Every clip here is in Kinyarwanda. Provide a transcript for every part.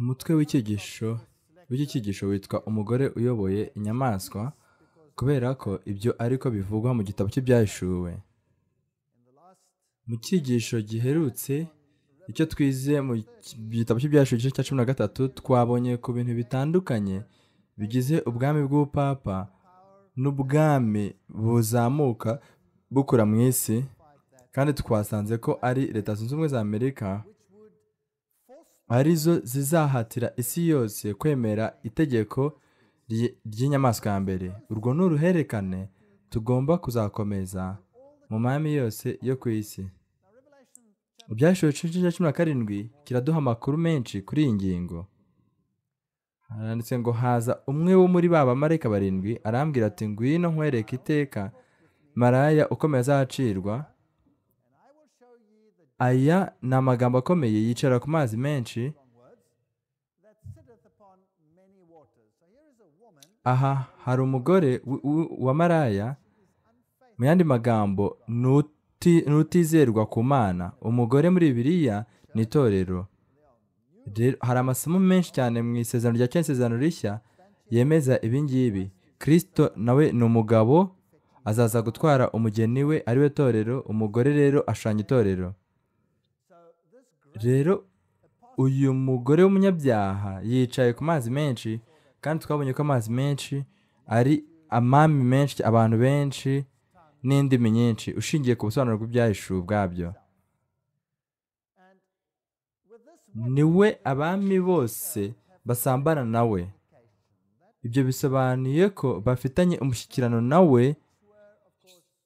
umutwe w'icyigisho w'iki witwa umugore uyoboye inyamaswa kubera ko ibyo ariko bivugwa mu gitabo cy'ibyahishuwe mu cyigisho giherutse icyo twize mu gitabo cy'ibyahishuwe igice cya cumi na gatatu twabonye ku bintu bitandukanye bigize ubwami bw'ubupapa n'ubwami buzamuka bukura mu isi kandi twasanze ko ari leta zunze ubumwe za amerika ari zo zizahatira isi yose kwemera itegeko ry'inyamaswa ya mbere urwo ni uruhererekane tugomba kuzakomeza mu mahame yose yo ku isi ibyashuri cumi na karindwi kiraduha amakuru menshi kuri iyi ngingo haranditse ngo haza umwe wo muri ba bamarayika barindwi arambwira ati ngwino nkwereke iteka maraya ukomeye azacirwa aya ni amagambo akomeye yicara ku mazi menshi aha hari umugore wa maraya mu yandi magambo ni ku mana umugore muri biriya ni itorero hari amasomo menshi cyane mu isezerano rya cyangwa isezerano rishya yemeza ibingibi kirisito nawe ni umugabo azaza gutwara umugeni we ariwe torero umugore rero ashanya itorero rero uyu mugore w'umunyabyaha yicaye ku mazi menshi kandi twabonye ko amazi menshi ari amami menshi abantu benshi n'indimi nyinshi ushingiye ku busobanuro bw'ibyahishuwe ubwabyo we abami bose basambana nawe ibyo bisobanuye ko bafitanye umushyikirano nawe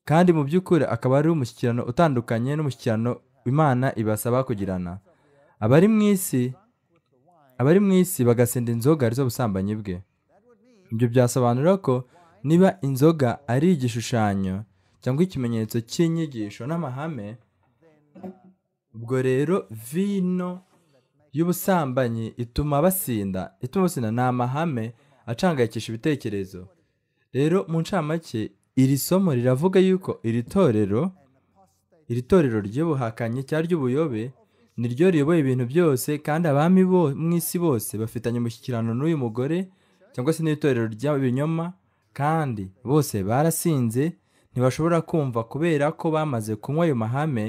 kandi mu by'ukuri akaba ari umushyikirano utandukanye n'umushyikirano imana ibasaba kugirana abari mu isi abari mu isi bagasinda inzoga arizo busambanyi bwe ibyo byasobanura ko niba inzoga ari igishushanyo cyangwa ikimenyetso cy'inyigisho n'amahame ubwo rero vino y'ubusambanyi ituma basinda ituma basinda ni amahame acangayikisha ibitekerezo rero mu ncamake iri somo riravuga yuko iri torero iri torero ry'ubuhakanyi cyangwa ry'ubuyobe ni ryo riyoboye ibintu byose kandi abami bo mu isi bose bafitanye umushyikirano n'uyu mugore cyangwa se n'itorero ry'ibinyoma kandi bose barasinze ntibashobora kumva kubera ko bamaze kunywa ayo mahame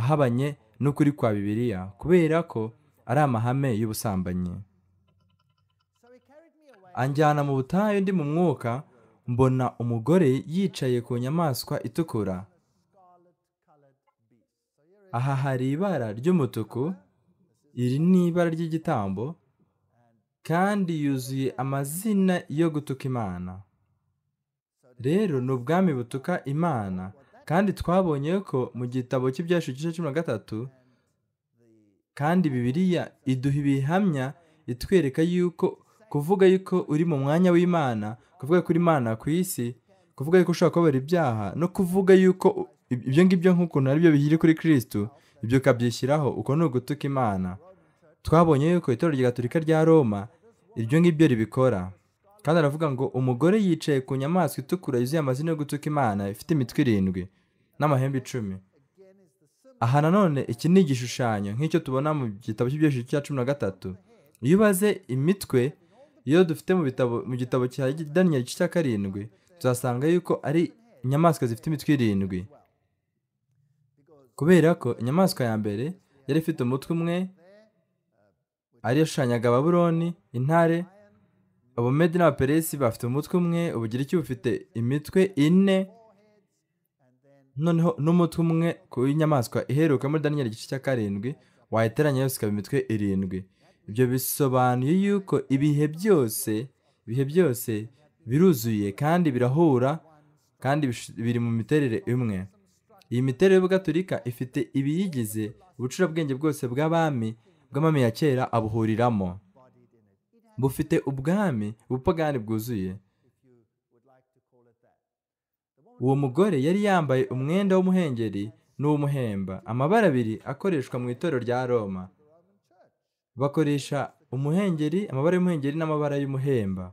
ahabanye n'ukuri kwa bibiliya kubera ko ari amahame y'ubusambanyi anjyana mu butayu ndi mu mwuka mbona umugore yicaye ku nyamaswa itukura aha hari ibara ry'umutuku iri ni ibara ry'igitambo kandi yuzuye amazina yo gutuka imana rero ni ubwami butuka imana kandi twabonye ko mu gitabo cy'ibyacu igice cumi na gatatu kandi bibiriya iduha ibihamya itwereka yuko kuvuga yuko uri mu mwanya w'imana kuvuga kuri imana ku isi kuvuga yuko ushobora kubabara ibyaha no kuvuga yuko ibyo ngibyo nk'ukuntu ari byo bikiri kuri kirisitu ibyo ukabyishyiraho uko ni ugutuka imana twabonye yuko itorero rya gaturika rya roma iryo ngibyo ribikora kandi aravuga ngo umugore yicaye ku nyamaswa itukura yuzuye amazina yo gutuka imana ifite imitwe irindwi n'amahembe icumi aha nanone iki ni igishushanyo nk'icyo tubona mu gitabo cy'ibyishyu cya cumi na gatatu iyo ubaze imitwe iyo dufite mu bitabo mu gitabo cya daniyeli cya karindwi tuzasanga yuko ari inyamaswa zifite imitwe irindwi kubera ko inyamaswa ya mbere yari ifite umutwe umwe ariyo yashushanyaga ababuloni intare abumedi n'abaperesi bafite umutwe umwe ubugira icyo bufite imitwe ine noneho n'umutwe umwe ku w'inyamaswa iheruka muri daniyeli igice cya karindwi wayiteranya yose ikaba imitwe irindwi ibyo bisobanuye yuko ibihe byose ibihe byose biruzuye kandi birahura kandi biri mu miterere imwe iyi miterere y'ubugaturika ifite ibiyigize ubucurabwenge bwose bw'abami bw'amami ya kera abuhuriramo bufite ubwami ubupagani bwuzuye uwo mugore yari yambaye umwenda w'umuhengeri n'uw'umuhemba amabara abiri akoreshwa mu itorero rya roma bakoresha umuhengeri amabara y'umuhengeri n'amabara y'umuhemba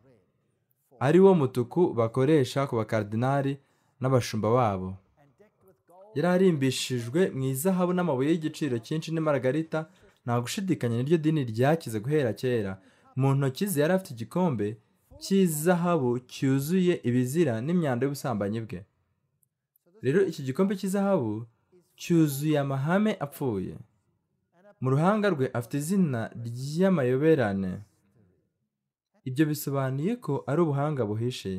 ari wo mutuku bakoresha ku bakaridinari n'abashumba babo yari arimbishijwe mu izahabu n'amabuye y'igiciro cyinshi n'imaragarita nta gushidikanya niryo dini ryakize guhera kera mu ntoki ze yari afite igikombe cy'izahabu cyuzuye ibizira n'imyanda y'ubusambanyi bwe rero iki gikombe cy'izahabu cyuzuye amahame apfuye mu ruhanga rwe afite izina ry'amayoberane ibyo bisobanuye ko ari ubuhanga buhishe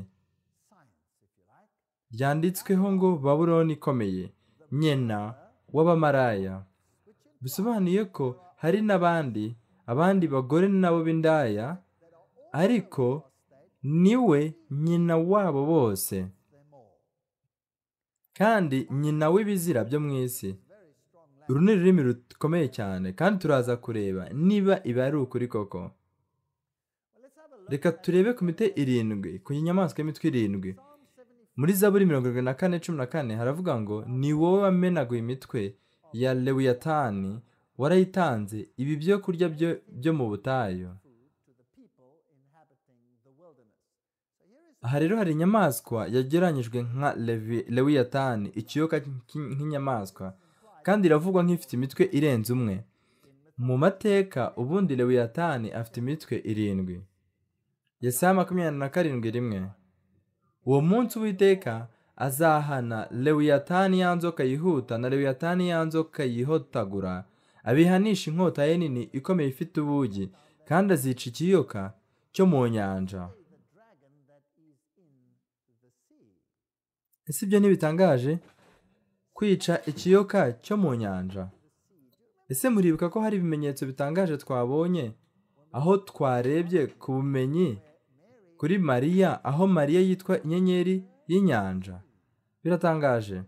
ryanditsweho ngo babuloni ikomeye nyina w'abamaraya bisobanuye ko hari n'abandi abandi bagore nabo b'indaya ariko niwe nyina wabo bose kandi nyina w'ibizira byo mu isi uru ni ururimi rukomeye cyane kandi turaza kureba niba iba ari ukuri koko reka turebe ku mite irindwi ku nyamaswa y'imitwe irindwi muri zaburi mirongo irindwi na kane cumi na kane haravuga ngo ni wowe wamenaguye imitwe ya lewiyatani warayitanze ibi byo kurya byo mu butayu aha rero hari inyamaswa yageranyijwe nka lewiyatani ikiyoka nk'inyamaswa kandi iravugwa nk'ifite imitwe irenze umwe mu mateka ubundi lewiyatani afite imitwe irindwi yesaya makumyabiri na karindwi rimwe uwo munsi uwiteka azahana lewiyatani yanzoka yihuta na lewiyatani yanzoka nzoka yihotagura abihanisha inkota ye nini ikomeye ifite ubugi kandi azica ikiyoka cyo mu nyanja ese ibyo ntibitangaje kwica ikiyoka cyo mu nyanja ese muribuka ko hari ibimenyetso bitangaje twabonye aho twarebye ku bumenyi kuri mariya aho mariya yitwa inyenyeri y'inyanja biratangaje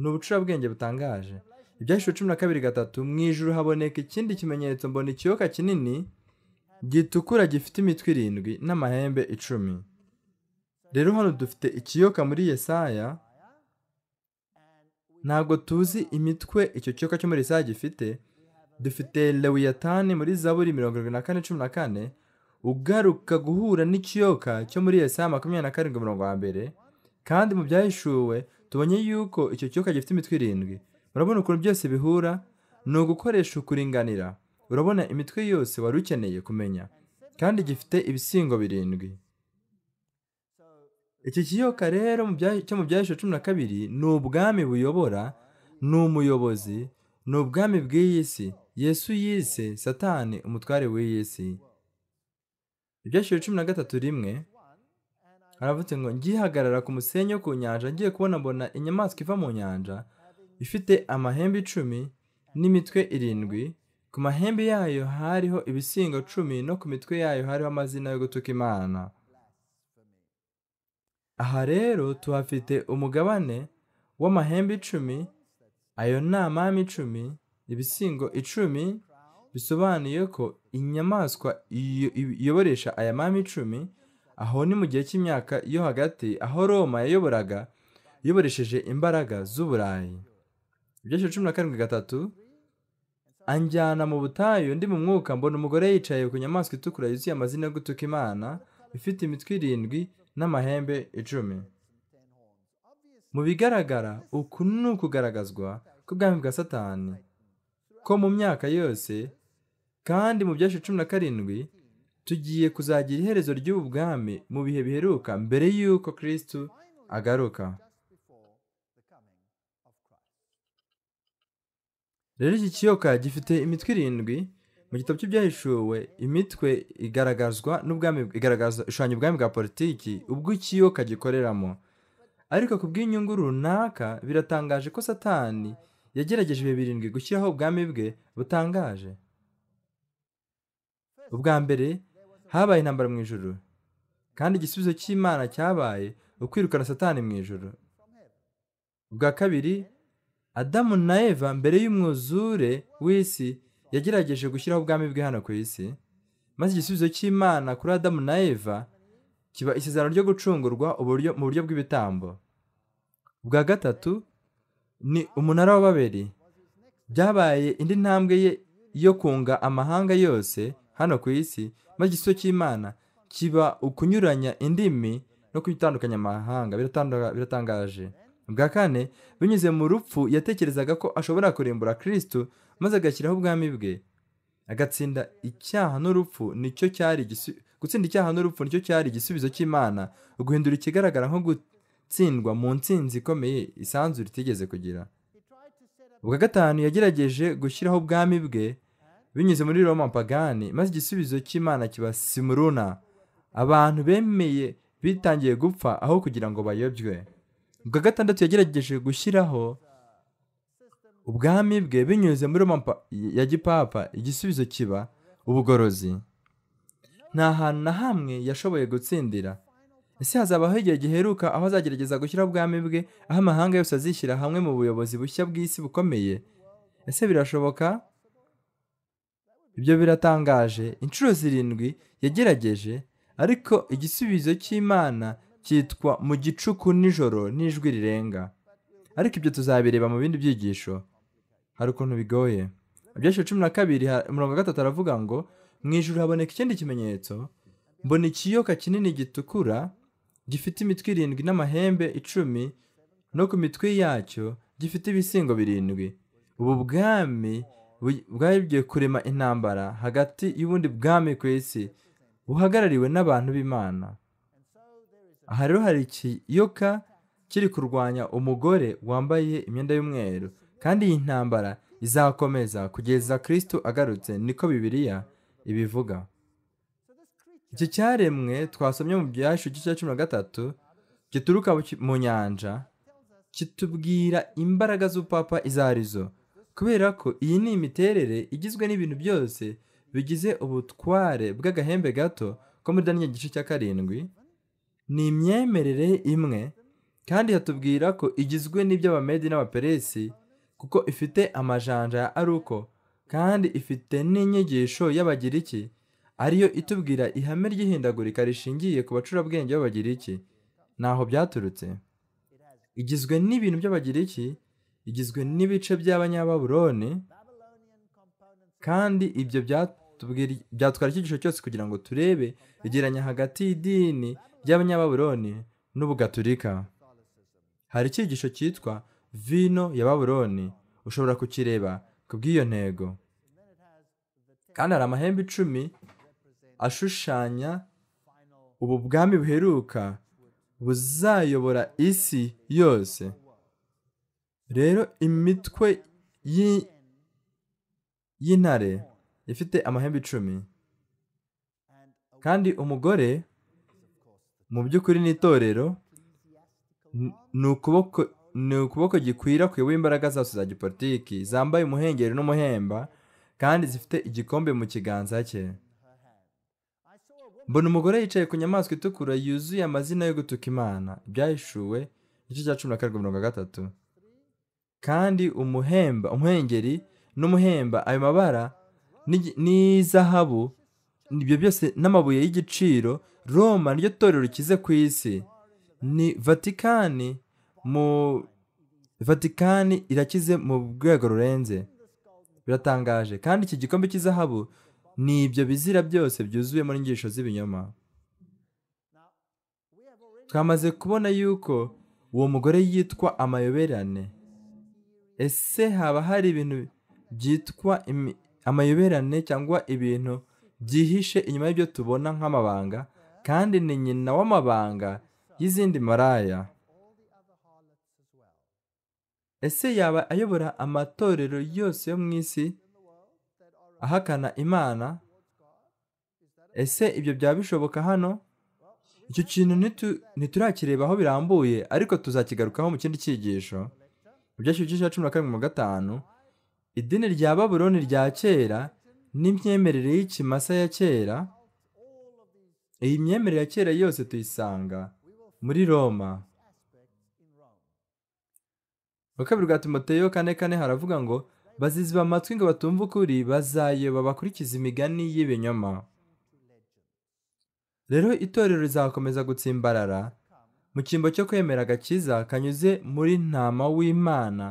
ni ubucurabwenge butangaje ibyashyizwe cumi na kabiri gatatu mu ijuru haboneka ikindi kimenyetso mbona ikiyoka kinini gitukura gifite imitwe irindwi n'amahembe icumi rero hano dufite ikiyoka muri yesaya ntabwo tuzi imitwe icyo kiyoka cyo muri yesaya gifite dufite lewiyatani muri zaburi mirongo irindwi na kane cumi na kane ugaruka guhura n'ikiyoka cyo muri Yesaya makumyabiri na karindwi umurongo wa mbere kandi mu byahishuwe tubonye yuko icyo kiyoka gifite imitwe irindwi urabona ukuntu byose bihura ni ugukoresha ukuringanira urabona imitwe yose wari ukeneye kumenya kandi gifite ibisingo birindwi iki kiyoka rero cyo mu byahishuwe cumi na kabiri ni ubwami buyobora ni umuyobozi ni ubwami bw'iyi si yesu yise satani umutware w'iyi si ibyashyira cumi na gatatu rimwe haravuze ngo ngihagarara ku musenyi wo ku nyanja ngiye kubona mbona inyamaswa iva mu nyanja ifite amahembe icumi n'imitwe irindwi ku mahembe yayo hariho ibisingo cumi no ku mitwe yayo hariho amazina yo gutuka imana aha rero tuhafite umugabane w'amahembe icumi ayo ni amami icumi ibisingo icumi bisobanuye ko inyamaswa iyoboresha aya mami icumi aho ni mu gihe cy'imyaka yo hagati aho roma yayoboraga yoboresheje imbaraga z'uburayi ibyiciro cumi na karindwi gatatu anjyana mu butayu ndi mu mwuka mbona umugore yicaye ku nyamaswa itukura yuzuye amazina yo gutuka imana ifite imitwe irindwi n'amahembe icumi mu bigaragara uku ni ukugaragazwa k'ubwami bwa satani ko mu myaka yose kandi mu byacu cumi na karindwi tugiye kuzagira iherezo ry'ubu bwami mu bihe biheruka mbere y'uko kirisitu agaruka rero iki kiyoka gifite imitwe irindwi mu gitabo cy'ibyahishuwe imitwe igaragazwa n'ubwami igaragaza ishushanya ubwami bwa politiki ubwo ikiyoka gikoreramo ariko ku bw'inyungu runaka biratangaje ko satani yagerageje ibihe birindwi gushyiraho ubwami bwe butangaje ubwa mbere habaye intambara mu ijoro kandi igisubizo cy'imana cyabaye ukwirukana satani mu ijoro ubwa kabiri adamu na eva mbere y'umwuzure w'isi yagerageje gushyiraho ubwami bwe hano ku isi maze igisubizo cy'imana kuri adamu na eva kiba isezerano ryo gucungurwa mu buryo bw'ibitambo ubwa gatatu ni umunara wa babiri byabaye indi ntambwe ye yo kunga amahanga yose hano ku isi maze igiso cy'imana kiba ukunyuranya indimi no kwitandukanya amahanga biratangaje bwa kane binyuze mu rupfu yatekerezaga ko ashobora kurimbura kirisitu maze agashyiraho ubwami bwe agatsinda icyaha n'urupfu nicyo cyari gutsinda icyaha n'urupfu nicyo cyari igisubizo cy'imana uguhindura ikigaragara nko gutsindwa mu nsinzi ikomeye isanzwe ritigeze kugira ubwa gatanu yagerageje gushyiraho ubwami bwe binyuze muri roma pagani maze igisubizo cy'imana kiba simuruna abantu bemeye bitangiye gupfa aho kugira ngo bayobywe ubwa gatandatu yagerageje gushyiraho ubwami bwe binyuze muri roma ya gipapa igisubizo kiba ubugorozi nta hantu na hamwe yashoboye gutsindira ese hazabaho igihe giheruka aho azagerageza gushyiraho ubwami bwe aho amahanga yose azishyira hamwe mu buyobozi bushya bw'isi bukomeye ese birashoboka ibyo biratangaje inshuro zirindwi yagerageje ariko igisubizo cy'imana cyitwa mu gicuku nijoro n'ijwi rirenga ariko ibyo tuzabireba mu bindi byigisho hari ukuntu bigoye ibyiciro cumi na kabiri mirongo gatatu aravuga ngo mu ijuru haboneka ikindi kimenyetso mbona ikiyoka kinini gitukura gifite imitwe irindwi n'amahembe icumi no ku mitwe yacyo gifite ibisingo birindwi ubu bwami bwari bugiye kurema intambara hagati y'ubundi bwami ku isi buhagarariwe n'abantu b'imana aha rero hari ikiyoka kiri kurwanya umugore wambaye imyenda y'umweru kandi iyi ntambara izakomeza kugeza kirisitu agarutse niko bibiriya ibivuga iki cyaremwe twasomye mu byashu igice cya cumi na gatatu gituruka mu nyanja kitubwira imbaraga z'upapa izo arizo kubera ko iyi ni imiterere igizwe n'ibintu byose bigize ubutware bw'agahembe gato ko muri daniel gice cya karindwi ni imyemerere imwe kandi hatubwira ko igizwe n'iby'abamedi n'abaperesi kuko ifite amajanja ya aruko kandi ifite n'inyigisho y'abagiriki ariyo itubwira ihame ry'ihindagurika rishingiye ku bacurabwenge b'abagiriki ntaho byaturutse igizwe n'ibintu by'abagiriki igizwe n'ibice by'abanyababuloni kandi ibyo byatwara icyigisho cyose kugira ngo turebe igereranya hagati y'idini ry'abanyababuloni n'ubugaturika hari icyigisho cyitwa vino ya babuloni ushobora kukireba ku bw'iyo ntego kandi hari amahembe icumi ashushanya ubu bwami buheruka buzayobora isi yose rero imitwe y'intare ifite amahembe icumi kandi umugore mu by'ukuri n'itorero ni ukuboko gikwirakwiyemo imbaraga zose za gipolitiki zambaye umuhengeri n'umuhemba kandi zifite igikombe mu kiganza cye mbona umugore yicaye ku nyamaswa itukura yuzuye amazina yo gutuka imana ibyahishuwe igice cya cumi na karindwi mirongo gatatu kandi umuhemba umuhengeri n'umuhemba ayo mabara n'izahabu ibyo byose n'amabuye y'igiciro roma niryo torero rikize ku isi ni vatikani mu vatikani irakize mu rwego rurenze biratangaje kandi iki gikombe cy'izahabu ni ibyo bizira byose byuzuyemo n'inyigisho z'ibinyoma twamaze kubona yuko uwo mugore yitwa amayoberane ese haba hari ibintu byitwa amayoberane cyangwa ibintu byihishe inyuma y'ibyo tubona nk'amabanga kandi ni nyina w'amabanga y'izindi maraya ese yaba ayobora amatorero yose yo mu isi ahakana imana ese ibyo byaba bishoboka hano icyo kintu ntiturakirebaho birambuye ariko tuzakigarukaho mu kindi cyigisho byashyira cya cumi na karindwi mu gatanu idini rya baburoni rya kera n'imyemerere y'ikimasa ya kera iyi myemerere ya kera yose tuyisanga muri roma mu kabiri bwa timoteyo kane kane haravuga ngo baziziba amatwi ngo batumve ukuri bazayoba bakurikiza imigani y'ibinyoma rero itorero rizakomeza gutsimbarara mu cyimbo cyo kwemera agakiza kanyuze muri ntama w'imana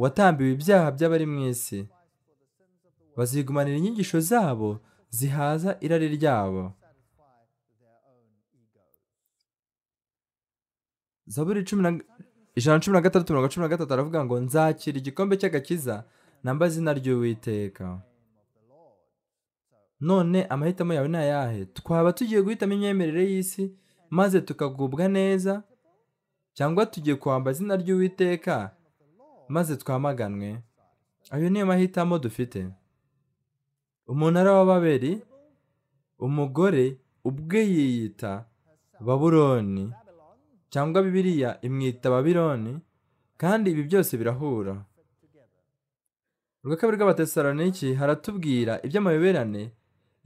watambiwe ibyaha by'abari mu isi bazigumanira inyigisho zabo zihaza irari ryabo zaburi ijana cumi na gatandatu mirongo cumi na gatatu aravuga ngo nzakira igikombe cy'agakiza namba izina ry'uwiteka none amahitamo yawe ni ayahe twaba tugiye guhitamo imyemerere y'isi maze tukagubwa neza cyangwa tugiye kwamba izina ry'uwiteka maze twamaganwe ayo niyo mahitamo dufite umunara w'ababeri umugore ubwe yiyita baburoni cyangwa bibiriya imwita babironi kandi ibi byose birahura urwo kabiri rw'abatesaroniki haratubwira iby'amayoberane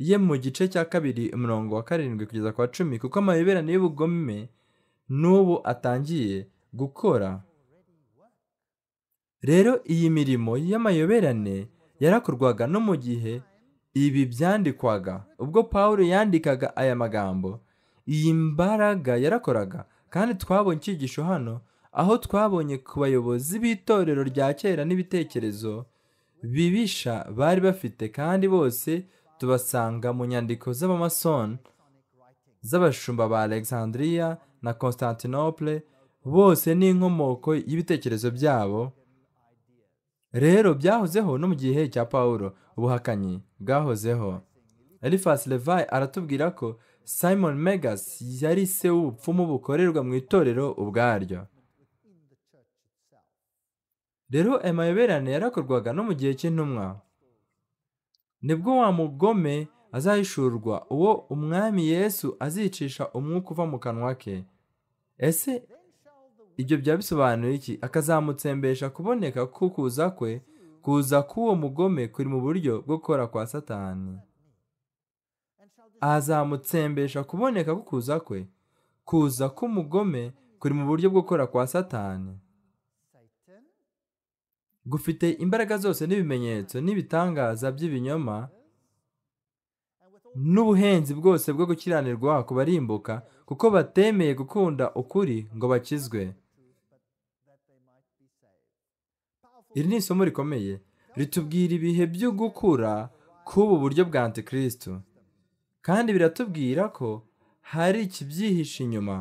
ye mu gice cya kabiri umurongo wa karindwi kugeza kwa cumi kuko amayoberane y'ubugome n'ubu atangiye gukora rero iyi mirimo y'amayoberane yarakorwaga no mu gihe ibi byandikwaga ubwo paul yandikaga aya magambo iyi mbaraga yarakoraga kandi twabonye icyigisho hano aho twabonye ku bayobozi b'itorero rya kera n'ibitekerezo bibisha bari bafite kandi bose tubasanga mu nyandiko z'abamasoni z'abashumba ba alexandria na constantinople bose n'inkomoko y'ibitekerezo byabo rero byahozeho no mu gihe cya paul ubuhakanyi bwahozeho elifasi Levi aratubwira ko simon megas yari se w'ubupfumu bukorerwa mu itorero ubwaryo rero amayoberane yarakorwaga no mu gihe cy'intumwa nibwo wa mugome azahishurwa uwo umwami yesu azicisha umwuka uva mu kanwa ke ese ibyo byaba bisobanuye iki akazamutsembesha kuboneka kuza kwe kuza k'uwo mugome kuri mu buryo bwo gukora kwa satani azamutsembesha kuboneka kuza kwe kuza k'umugome kuri mu buryo bwo gukora kwa satani gufite imbaraga zose n'ibimenyetso n'ibitangaza by'ibinyoma n'ubuhenzi bwose bwo gukiranirwa ku barimbuka kuko batemeye gukunda ukuri ngo bakizwe iri ni isomo rikomeye ritubwira ibihe byo gukura k'ubu buryo bwa antikristu kandi biratubwira ko hari ikibyihishe inyuma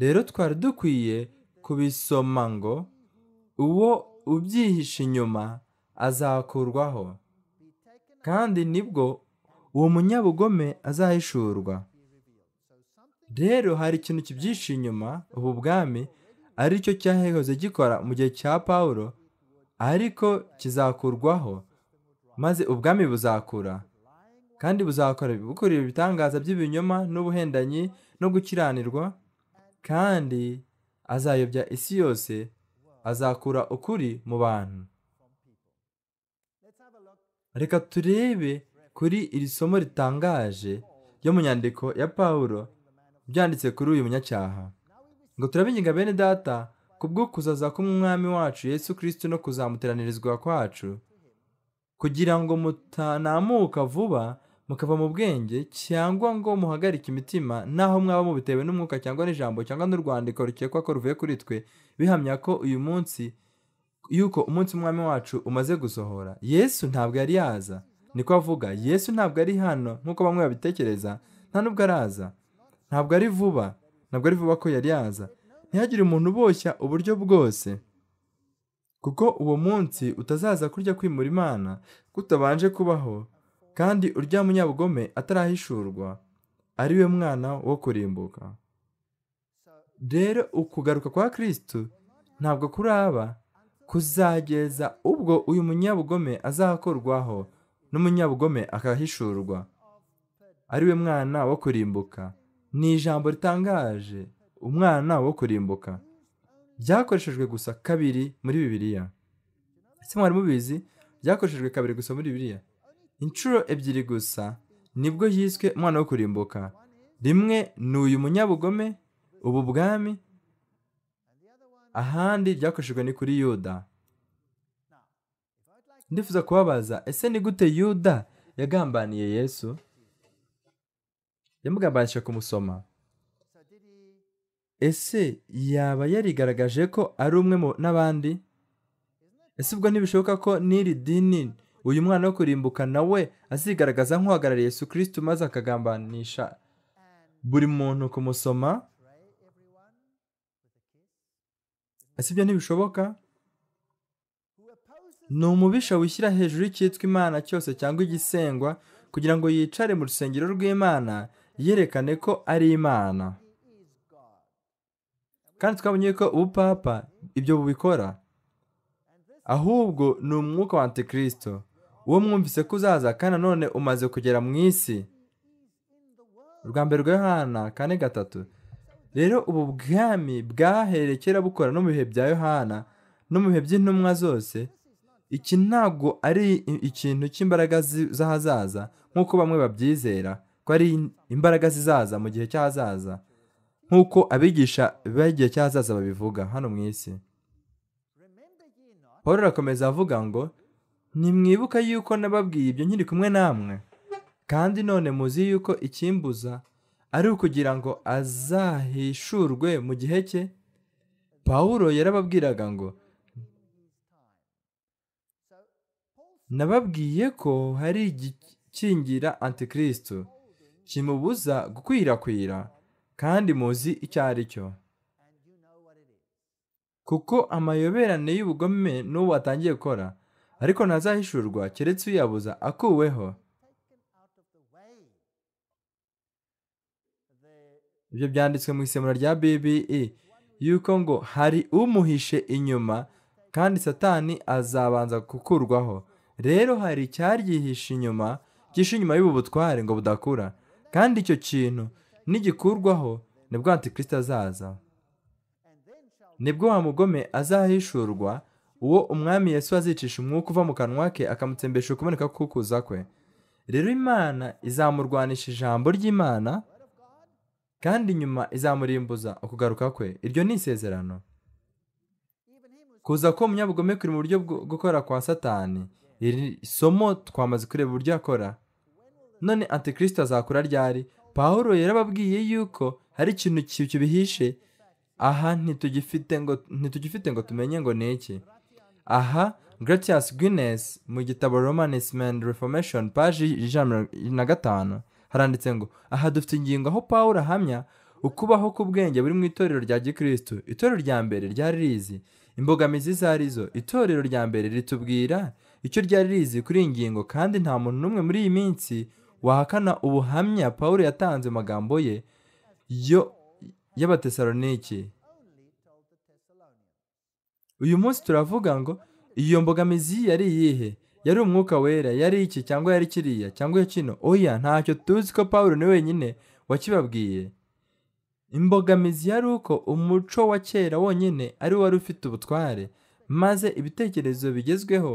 rero twari dukwiye kubisoma ngo uwo ubyihishe inyuma azakurwaho kandi nibwo uwo munyabugome azahishurwa rero hari ikintu kibyihishe inyuma ubu bwami cyo cyahehoze gikora mu gihe cya paul ariko kizakurwaho maze ubwami buzakura kandi buzakora bukorera ibitangaza by'ibinyoma n'ubuhendanyi no gukiranirwa kandi azayobya isi yose azakura ukuri mu bantu reka turebe kuri iri somo ritangaje ryo mu nyandiko ya paul byanditse kuri uyu munyacyaha ngo turabinyiga bene data kubwo kuzaza k'umwami wacu yesu kirisiti no kuzamuteranirizwa kwacu kugira ngo mutanamuka vuba mukava mu bwenge cyangwa ngo muhagarike imitima naho mwaba mubitewe n'umwuka cyangwa n'ijambo cyangwa n'urwandiko rukekwa ko ruvuye kuri twe bihamya ko uyu munsi yuko umunsi umwami wacu umaze gusohora yesu ntabwo yari yaza niko avuga yesu ntabwo ari hano nk'uko bamwe babitekereza nta nubwo araza ntabwo ari vuba ntabwo ari vuba ko yari yaza ntihagire umuntu uboshya uburyo bwose kuko uwo munsi utazaza kurya kwimura imana kutabanje kubaho kandi urya munyabugome atarahishurwa ari we mwana wo kurimbuka rero ukugaruka kwa Kristu ntabwo kuraba kuzageza ubwo uyu munyabugome azakorwaho n'umunyabugome akahishurwa ari we mwana wo kurimbuka ni ijambo ritangaje umwana wo kurimbuka byakoreshejwe gusa kabiri muri bibiliya ese mwari mubizi byakoreshejwe kabiri gusa muri bibiliya inshuro ebyiri gusa nibwo yiswe umwana wo kurimbuka rimwe ni uyu munyabugome ubu bwami ahandi byakoreshejwe ni kuri yuda ndifuza kubabaza ese ni gute yuda yagambaniye yesu yamugambanishije kumusoma ese yaba yarigaragaje ko ari umwe n'abandi ese ubwo ntibishoboka ko n'iri dini uyu mwana wo kurimbuka na we azigaragaza nk'uhagarariye yesu kirisiti maze akagambanisha buri muntu kumusoma ese ibyo ntibishoboka ni umubisha wishyira hejuru y'icyitwa imana cyose cyangwa igisengwa kugira ngo yicare mu rusengero rw'imana yerekane ko ari imana kandi twabonye ko ubupapa ibyo bubikora ahubwo ni umwuka wa antikirisito uwo mwumvise ko uzaza kandi nanone umaze kugera mu isi urwa mbere rwa yohana kane gatatu rero ubu bwami bwahereye kera bukora no mu bihe bya yohana no mu bihe by'intumwa zose iki ntabwo ari ikintu cy'imbaraga z'ahazaza nk'uko bamwe babyizera ko ari imbaraga zizaza mu gihe cy'ahazaza nk'uko abigisha b'igihe cy'ahazaza babivuga hano mu isi paul arakomeza avuga ngo ntimwibuka yuko nababwiye ibyo nkiri kumwe namwe kandi none muzi yuko ikimbuza ari ukugira ngo azahishurwe mu gihe cye pawuro yarababwiraga ngo nababwiye ko hari igikingira antikirisitu kimubuza gukwirakwira kandi muzi icyo ari cyo kuko amayoberane y'ubugome n'ubu atangiye gukora ariko ntazahishurwa keretse uyabuza akuweho ibyo byanditswe mu isemura rya bbe yuko ngo hari umuhishe inyuma kandi satani azabanza gukurwaho rero hari icyaryihishe inyuma gishe inyuma y'ubu butware ngo budakura kandi icyo kintu nigikurwaho nibwo antikristo azaza nibwo wa mugome azahishurwa uwo umwami Yesu azicisha umwuka uva mu kanwa ke akamutsembesha ukuboneka kukuza kwe rero imana izamurwanisha ijambo ry'imana kandi nyuma izamurimbuza ukugaruka kwe iryo ni isezerano kuza ko umunyabugome kuri mu buryo bwo gukora kwa satani iri somo twamaze kureba uburyo akora none antikristo azakura ryari paul yarababwiye yuko hari ikintu kibihishe aha ngo ntitugifite ngo tumenye ngo ni iki aha Gratias Guinness mu gitabo Romanismen Reformation paji ijana na gatanu haranditse ngo aha dufite ingingo aho paul ahamya ukubaho k'ubwenge buri mu itorero rya gikirisitu itorero rya mbere ryari rizi imbogamizi izo arizo itorero rya mbere ritubwira icyo ryari rizi kuri iyi ngingo kandi nta muntu n'umwe muri iyi minsi wahakana ubuhamya paul yatanze amagambo ye yo y'abatesaloniki uyu munsi turavuga ngo iyo mbogamizi yari iyihe yari umwuka wera yari iki cyangwa yari kiriya cyangwa kino oya ntacyo tuzi ko paul ni wenyine wakibabwiye imbogamizi yari uko umuco wa kera wonyine ari wari ufite ubutware maze ibitekerezo bigezweho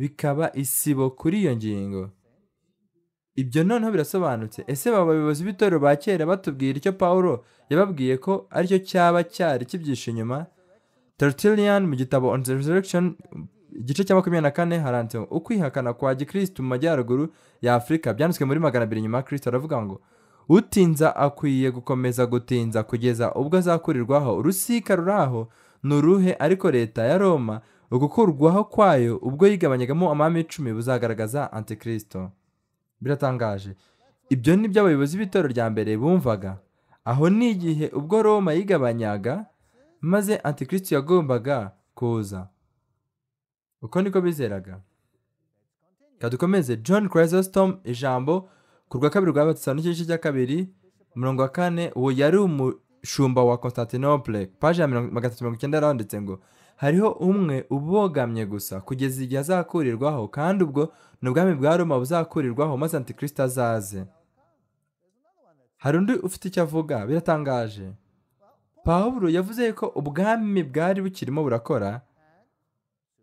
bikaba isibo kuri iyo ngingo ibyo noneho birasobanutse ese baba abayobozi b'itorero ba kera batubwira icyo paul yababwiye ko aricyo cyaba cyari kibyihishe inyuma terutiliyani mu gitabo on the resurrection igice cya makumyabiri na kane haranditseho ukwihakana kwa gikirisitu mu majyaruguru ya afurika byanditswe muri magana abiri nyuma ya kirisito aravuga ngo utinza akwiye gukomeza gutinza kugeza ubwo azakurirwaho urusika ruri aho ni uruhe ariko leta ya roma ugukurwaho kwayo ubwo yigabanyagamo amahame icumi buzagaragaza antikirisito biratangaje ibyo ni byo abayobozi b'itorero rya mbere bumvaga aho ni igihe ubwo roma yigabanyaga maze antikristo yagombaga kuza uko niko bizeraga kadukomeze john chrysostom ijambo ku rwa kabiri rwa batanu n'igice cya kabiri mirongo kane uwo yari umushumba wa constantinople paji ya magana atatu mirongo icyenda yaranditse ngo hariho umwe ubogamye gusa kugeza igihe azakurirwaho kandi ubwo ni ubwami bwa roma buzakurirwaho maze antikristo azaze hari undi ufite icyo avuga biratangaje pawuro yavuze ko ubwami bwari bukirimo burakora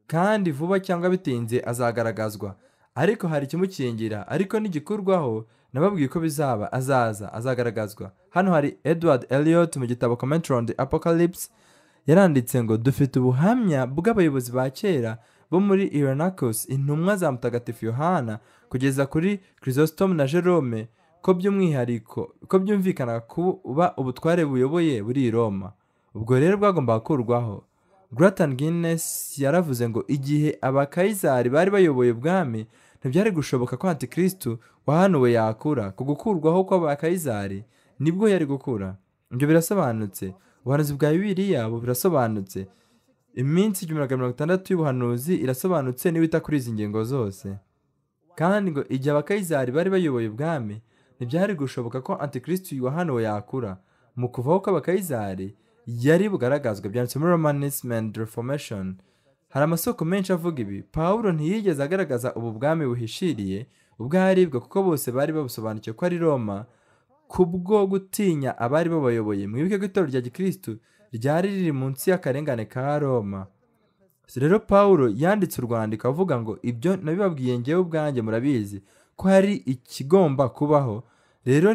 kandi vuba cyangwa bitinze azagaragazwa ariko hari ikimukingira ariko nigikurwaho nababwiye ko bizaba azaza azagaragazwa hano hari edward elliot mu gitabo komenti on the apocalypse yaranditse ngo dufite ubuhamya bw'abayobozi ba kera bo muri iranakos intumwa za mutagatifu yohana kugeza kuri chrysostom na jerome ko by'umwihariko ko byumvikana kuba ubutware buyoboye buri i roma ubwo rero bwagomba gukurwaho Grattan Guinness yaravuze ngo igihe abakayizari bari bayoboye ubwami ntibyari gushoboka ko antikristu wahanuwe yakura ku gukurwaho kw'abakayizari nibwo yari gukura ibyo birasobanutse ubuhanuzi bwa bibiriya birasobanutse. iminsi igihumbi magana mirongo itandatu y'ubuhanuzi irasobanutse niba kuri izi ngingo zose kandi ngo igihe abakayizari bari bayoboye ubwami ntibyari gushoboka ko antikristo yohano yakura mu kuvaho kw'abakayizari yari bugaragazwa byanditse muri romanisment reformation hari amasoko menshi avuga ibi paul ntiyigeze agaragaza ubu bwami buhishiriye ubwaribwa kuko bose bari babusobanukiwe ko ari roma kubwo gutinya abari babayoboye mwibuke ko itorero rya gikirisitu ryari riri munsi y'akarengane ka roma rero paul yanditse urwandiko avuga ngo ibyo nabibabwiye ngewe ubwanjye murabizi ko hari ikigomba kubaho rero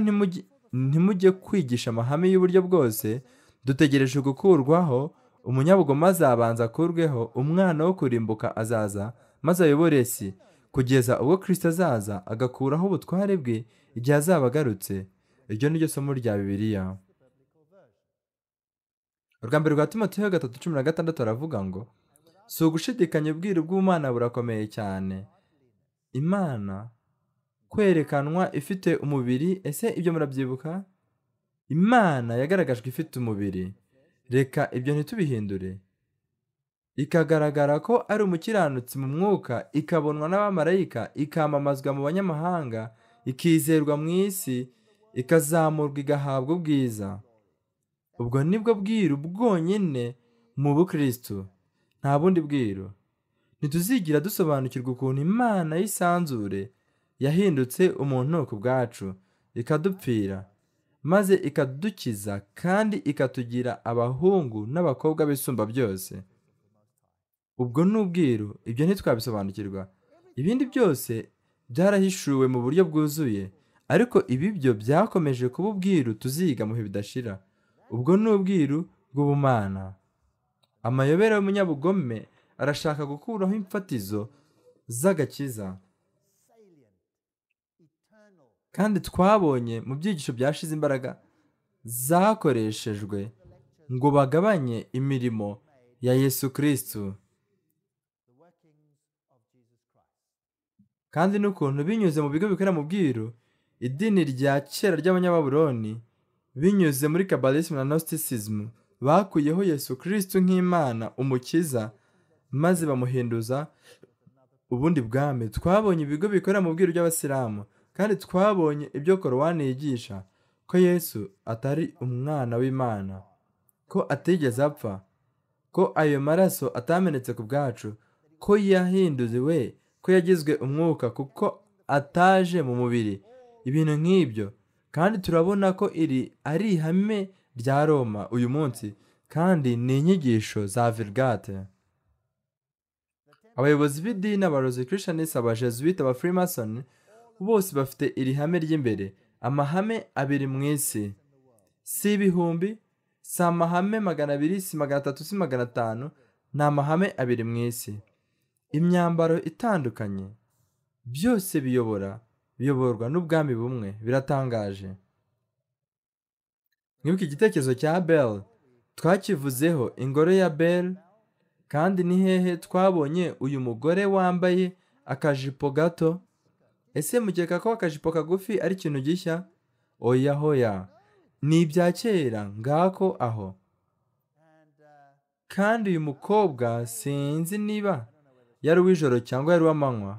ntimujye kwigisha amahame y'uburyo bwose dutegereje gukurwaho umunyabugoma azabanza akurweho umwana wo kurimbuka azaza maze ayobore isi kugeza ubwo kirisita azaza agakuraho ubutware bwe igihe azaba agarutse iryo ni ryo somo rya bibiliya urwambi rwa timoteyo gatatu cumi na gatandatu aravuga ngo si ugushidikanya ubwiru bw'umwana burakomeye cyane imana kwerekanwa ifite umubiri ese ibyo murabyibuka imana yagaragajwe ifite umubiri reka ibyo ntitubihindure ikagaragara ko ari umukiranutsi mu mwuka ikabonwa n'abamarayika ikamamazwa mu banyamahanga ikizerwa mu isi ikazamurwa igahabwa ubwiza ubwo nibwo bwiru bwonyine mu bukristu nta bundi bwiru ntituzigira dusobanukirwa ukuntu imana y'isanzure yahindutse umuntu ku bwacu ikadupfira maze ikadukiza kandi ikatugira abahungu n'abakobwa b'isumba byose ubwo ni ubwiru ibyo ntitwabisobanukirwa ibindi byose byarahishuwe mu buryo bwuzuye ariko ibi byo byakomeje kuba ubwiru tuziga mu bihe bidashira ubwo ni ubwiru bw'ubumana amayobera y'umunyabugome arashaka gukuraho imfatizo z'agakiza kandi twabonye mu byigisho byashize imbaraga zakoreshejwe ngo bagabanye imirimo ya yesu kirisitu kandi n'ukuntu binyuze mu bigo bikorera mu bwiru idini rya kera ry'abanyababuroni binyuze muri kabarisimu na nositisizimu bakuyeho yesu kirisitu nk'imana umukiza maze bamuhinduza ubundi bwami twabonye ibigo bikorera mu bwiru by'abasilamu kandi twabonye ibyo korowani yigisha ko yesu atari umwana w'imana ko atigeze apfa ko ayo maraso atamenetse ku bwacu ko yahinduwe ko yagizwe umwuka kuko ataje mu mubiri ibintu nk'ibyo kandi turabona ko iri ari ihame rya roma uyu munsi kandi ni inyigisho za virigate abayobozi b'idini abarozi kirishani abajezuwite abafurimasoni bose bafite iri hame ry'imbere amahame abiri mu isi si ibihumbi si amahame magana abiri si magana atatu si magana atanu ni amahame abiri mu isi imyambaro itandukanye byose biyobora biyoborwa n'ubwami bumwe biratangaje mwibuke igitekerezo cya Bell twakivuzeho ingoro ya Bell kandi ni hehe twabonye uyu mugore wambaye akajipo gato ese mukeka ko akajipo kagufi ari ikintu gishya oya hoya ni ibya kera ngako aho kandi uyu mukobwa sinzi niba yari uw'ijoro cyangwa yari uw'amanywa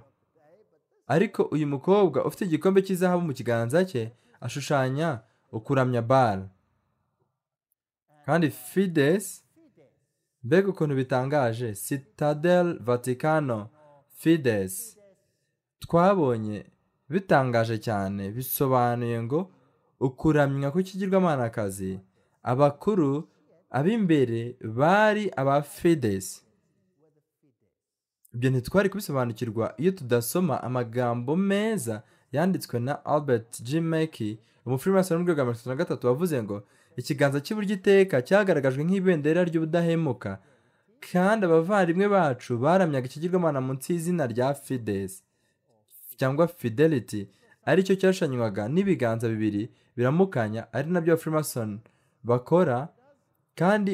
ariko uyu mukobwa ufite igikombe cy'izahabu mu kiganza cye ashushanya ukuramya bara kandi fides mbega ukuntu bitangaje sitadel vatikano fides twabonye bitangaje cyane bisobanuye ngo ukuramya kw'ikigirwamanakazi abakuru ab'imbere bari aba fidesi ibyo ntitwari kubisobanukirwa iyo tudasoma amagambo meza yanditswe na albert g meki umufirimasoni w'urwego mirongo itatu na gatatu wavuze ngo ikiganza cy'iburyo iteka cyagaragajwe nk'ibendera ry'ubudahemuka kandi abavandimwe bacu baramyaga ikigirwamana munsi y'izina rya fidesi cyangwa fidelity ari cyo cyashanywaga n'ibiganza bibiri biramukanya ari nabyo freemason bakora kandi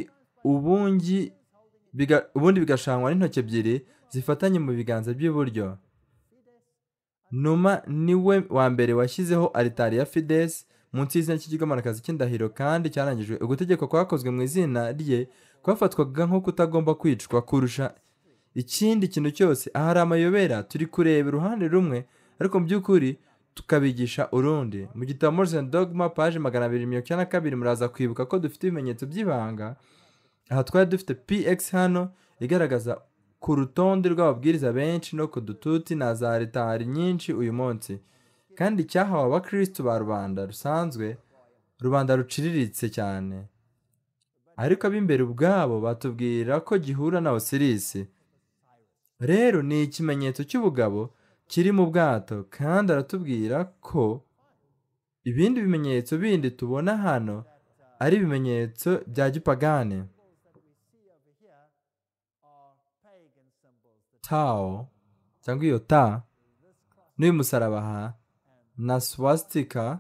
ubundi bigashanywa n'intoki ebyiri zifatanye mu biganza by'iburyo numa niwe wa mbere washyizeho aritari ya Fides munsi y'izina cy'ikigomanakazi cy'indahiro kandi cyarangijwe ugutegeko kwakozwe mu izina rye kwafatwaga nko kutagomba kwicwa kurusha ikindi kintu cyose ahari amayobera turi kureba iruhande rumwe ariko mu by'ukuri tukabigisha urundi mu gitabo morisoni dogma paje magana abiri mirongo icyenda na kabiri muraza kwibuka ko dufite ibimenyetso by'ibanga aha twari dufite px hano igaragaza ku rutonde rw'ababwiriza benshi no ku dututi na za retari nyinshi uyu munsi kandi cyahawe abakirisitu ba rubanda rusanzwe rubanda ruciriritse cyane ariko ab'imbere ubwabo batubwira ko gihura na osirisi rero ni ikimenyetso cy'ubugabo kiri mu bwato kandi aratubwira ko ibindi bimenyetso bindi tubona hano ari ibimenyetso bya gipagane tawo cyangwa iyo ta n'uyu musaraba aha na swastika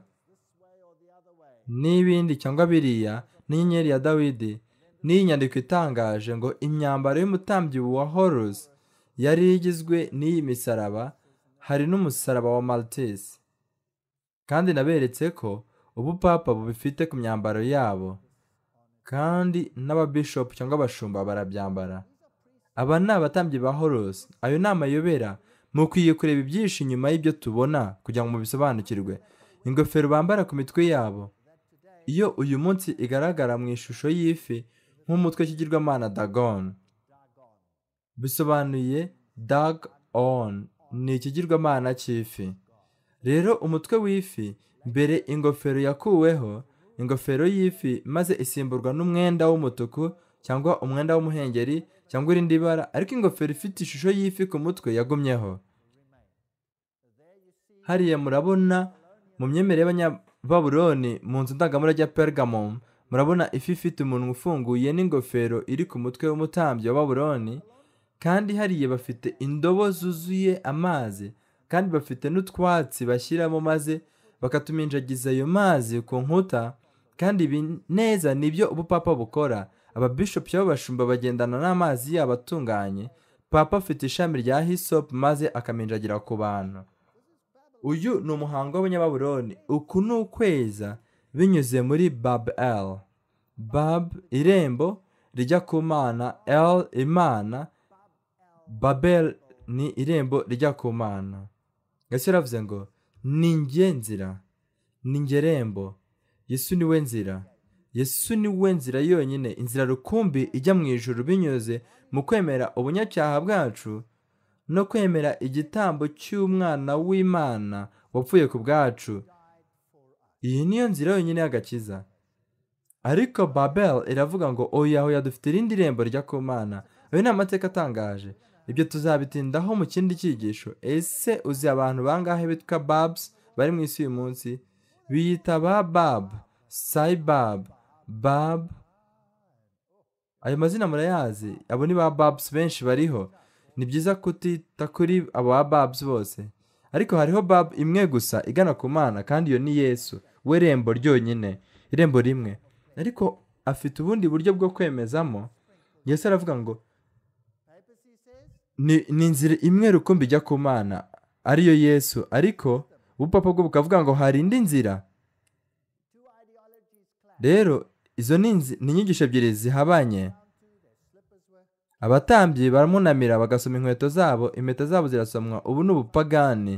n'ibindi cyangwa biriya n'inyenyeri ya dawidi n'iyi nyandiko itangaje ngo imyambaro y'umutambyi wa horusi yari igizwe n'iyi misaraba hari n'umusaraba wa maritesi kandi naberetse ko ubu Papa bubifite ku myambaro yabo kandi n'ababishopu cyangwa abashumba barabyambara aba ni abatambyi ba horose ayo nama yobera mukwiye kureba ibyinshi inyuma y'ibyo tubona kugira ngo mubisobanukirwe ingofero bambara ku mitwe yabo iyo uyu munsi igaragara mu ishusho y'ifi nk'umutwe kigirwamana dagone bisobanuye dag on ni ikigirwamana cy'ifi rero umutwe w'ifi mbere ingofero yakuweho ingofero y'ifi maze isimburwa n'umwenda w'umutuku cyangwa umwenda w'umuhengeri cyangwa irindi bara ariko ingofero ifite ishusho y'ifi ku mutwe yagumyeho hariya murabona mu myemerere y'abanyababuroni mu nzu ndangamurage ya Pergamon, murabona ifi ifite umuntu ufunguye n'ingofero iri ku mutwe w'umutambyi wa baburoni kandi hariya bafite indobo zuzuye amazi kandi bafite n'utwatsi bashyiramo maze bakatuminjagiza ayo mazi ku nkuta kandi ibi neza nibyo ubupapa bukora ababishopu b'abashumba bagendana n'amazi yabo atunganye papa afite ishami rya hisopu maze akaminjagira ku bantu uyu ni umuhango w'abanyababuroni uku ni ukweza binyuze muri bab el bab irembo rijya ku mana el imana Babel ni irembo rijya ku mana ndetse iravuze ngo ni nge nzira ni nge rembo yesu niwe nzira yesu ni niwe nzira yonyine inzira rukumbi ijya mu ijoro binyuze mu kwemera ubunyacyaha bwacu no kwemera igitambo cy'umwana w'imana wapfuye ku bwacu iyi niyo nzira yonyine y'agakiza ariko babel iravuga ngo oya oya dufite irindi rembo rijya ku mana ayo ni amateka atangaje ibyo tuzabitindaho mu kindi cyigisho ese uzi abantu bangahe bitwa babs bari mu isi uyu munsi biyita ba babu sayibabu babu ayo mazina murayazi abo ni ba babuzi benshi bariho ni byiza kutita kuri abo ba babuzi bose ariko hariho bab imwe gusa igana ku mana kandi iyo ni yesu we rembo ryonyine irembo rimwe ariko afite ubundi buryo bwo kwemezamo yesu aravuga ngo ni inzira imwe rukumbi ijya ku mana ariyo yesu ariko ubupapa bwo bukavuga ngo hari indi nzira rero izo ni inyigisho ebyiri zihabanye abatambyi baramunamira bagasoma inkweto zabo impeta zabo zirasomwa ubu ni ubupagani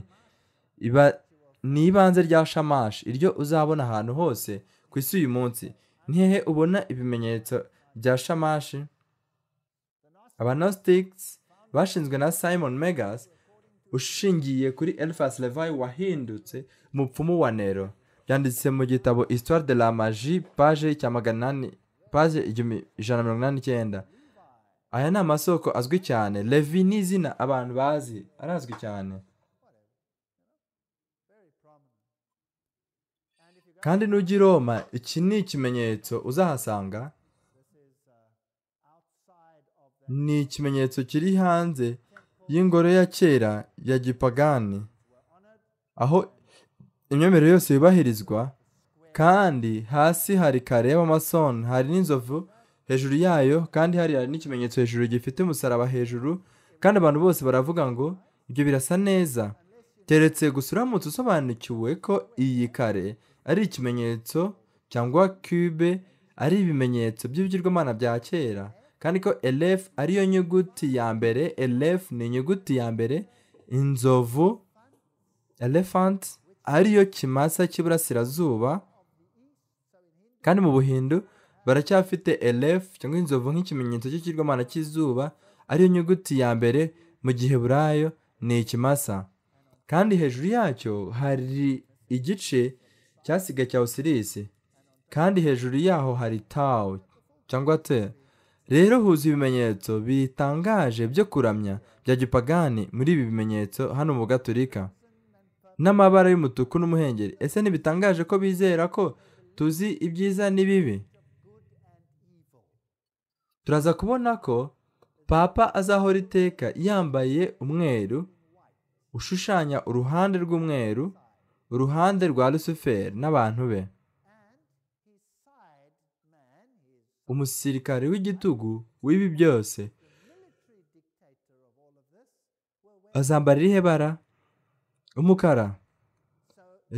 ni ibanze rya shamashi iryo uzabona ahantu hose ku isi uyu munsi ntihehe ubona ibimenyetso bya shamashi abanositiki bashinzwe na simon megas ushingiye kuri elfas levi wahindutse umupfumu wa nero byanditse mu gitabo histoire de la magie paje paje ijana na mirongo inani n'icyenda aya ni amasoko azwi cyane levi ni izina abantu bazi arazwi cyane kandi nujya i roma iki ni ikimenyetso uzahasanga ni ikimenyetso kiri hanze y'ingoro ya kera ya gipagani aho imyemerere yose yubahirizwa kandi hasi hari kare y'amamasoni hari n'inzovu hejuru yayo kandi hari n'ikimenyetso hejuru gifite umusaraba hejuru kandi abantu bose baravuga ngo ibyo birasa neza teretse gusa uramutse usobanukiwe ko iyi kare ari ikimenyetso cyangwa cube ari ibimenyetso by'ibigirwamana bya kera kandi ko erefu ariyo nyuguti ya mbere erefu ni inyuguti ya mbere inzovu elefanti ariyo kimasa cy'iburasirazuba kandi mu buhindu baracyafite erefu cyangwa inzovu nk'ikimenyetso cy'ikigomana cy'izuba ariyo nyuguti ya mbere mu gihe burayo ni ikimasa kandi hejuru yacyo hari igice cyasigaye cya osirisi kandi hejuru yaho hari tawu cyangwa te rero huza ibimenyetso bitangaje byo kuramya bya gipagani muri ibi bimenyetso hano mu gaturika n'amabara y'umutuku n'umuhengeri ese ntibitangaje ko bizera ko tuzi ibyiza n'ibibi turaza kubona ko papa azahora iteka yambaye umweru ushushanya uruhande rw'umweru uruhande rwa rusuferi n'abantu be umusirikare w'igitugu w'ibi byose azambara irihe bara umukara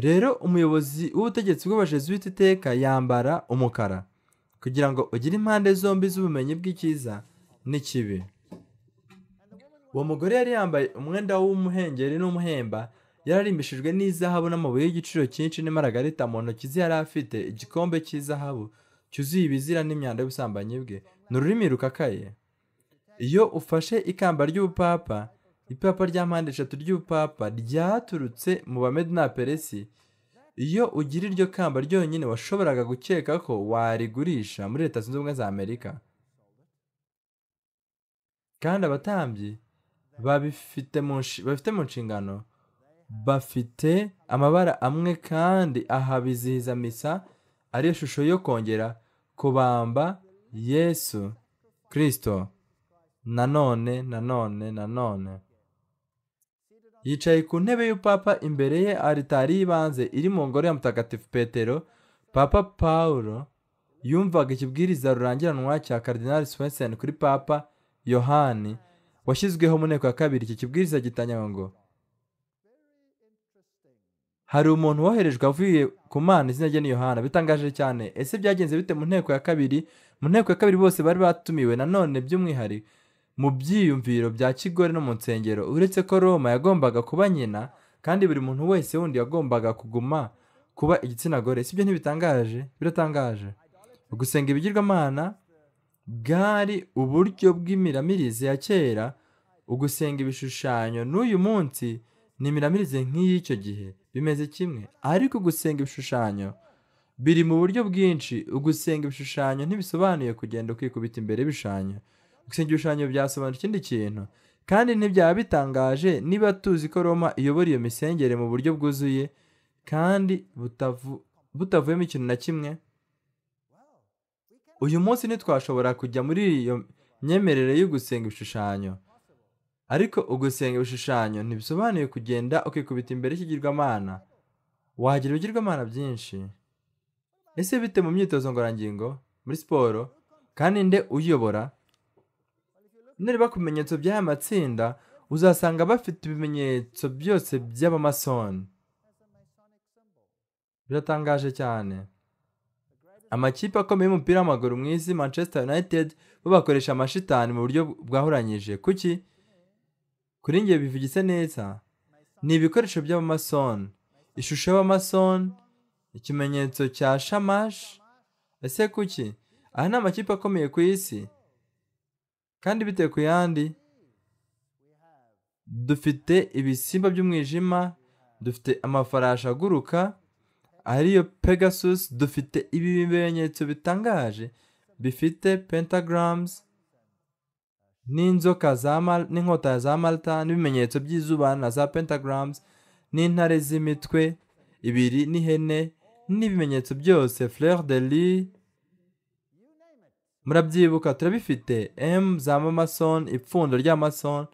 rero umuyobozi w'ubutegetsi bw'abashinzwe iteka yambara umukara kugira ngo ugire impande zombi z'ubumenyi bw'icyiza n'ikibi uwo mugore yari yambaye umwenda w'umuhengeri n'umuhemba yararimbishijwe n'izahabu n'amabuye y'igiciro cyinshi n'imaragarita mu ntoki ze yari afite igikombe cy'izahabu cyuzuye ibizira n'imyanda y'ubusambanyi bwe ni ururimi rukakaye iyo ufashe ikamba ry'ubupapa ipapa rya mpande eshatu ry'ubupapa ryaturutse mu bamedi na peresi iyo ugira iryo kamba ryonyine washoboraga gukeka ko warigurisha muri leta zunze ubumwe za amerika kandi abatambyi babifite mu nshingano bafite amabara amwe kandi aha bizihiza misa ariyo shusho yo kongera kubamba yesu kirisito nanone nanone nanone yicaye ku ntebe y'upapa imbere ye aritari y'ibanze iri mu ngoro ya mutagatifu petero papa paul yumvaga ikibwiriza rurangiranwa cya karidinali swenseni kuri papa yohani washyizweho mu nteko ya kabiri iki kibwiriza gitanya ngo hari umuntu woherejwe avuye ku mana izina rye ni yohana bitangaje cyane ese byagenze bite mu nteko ya kabiri mu nteko ya kabiri bose bari batumiwe nanone by'umwihariko mu byiyumviro bya kigore no mu nsengero uretse ko roma yagombaga kuba nyina kandi buri muntu wese wundi yagombaga kuguma kuba igitsina gore si byo ntibitangaje biratangaje gusenga ibigirwamana bwari uburyo bw'imiramirize ya kera ugusenga ibishushanyo n'uyu munsi ni imiramirize nk'iy'icyo gihe bimeze kimwe ariko gusenga ibishushanyo biri mu buryo bwinshi ugusenga ibishushanyo ntibisobanuye kugenda ukikubita imbere y'ibishushanyo gusenga ibishushanyo byasobanura ikindi kintu kandi ntibyaba bitangaje niba tuzi ko roma iyobora iyo misengere mu buryo bwuzuye kandi butavuyemo ikintu na kimwe uyu munsi ntitwashobora kujya muri iyo myemerere yo gusenga ibishushanyo ariko ugusenga ibishushanyo ntibisobanuye kugenda ukikubita imbere y'ikigirwamana wagira ibigirwamana byinshi ese bite mu myitozo ngororangingo muri siporo kandi nde uyobora nureba ku bimenyetso by'aya matsinda uzasanga bafite ibimenyetso byose by'abamasoni biratangaje cyane amakipe akomeye y'umupira w'amaguru mu isi manchester united bo bakoresha amashitani mu buryo bwahuranyije kuki kuri njye bivugitse neza ni ibikoresho by'abamasoni ishusho y'abamasoni ikimenyetso cya shamashi ese kuki aha ni amakipe akomeye ku isi kandi bite ku yandi dufite ibisimba by'umwijima dufite amafarashi aguruka ariyo pegasus dufite ibi ibimenyetso bitangaje bifite pentagaramuzi n'inzoka n'inkota za malta n'ibimenyetso by'izuba na za pentagrams n'intare z'imitwe ibiri n'ihene n'ibimenyetso byose fleur de ri murabyibuka turabifite emu za Mamason ipfundo ry’amason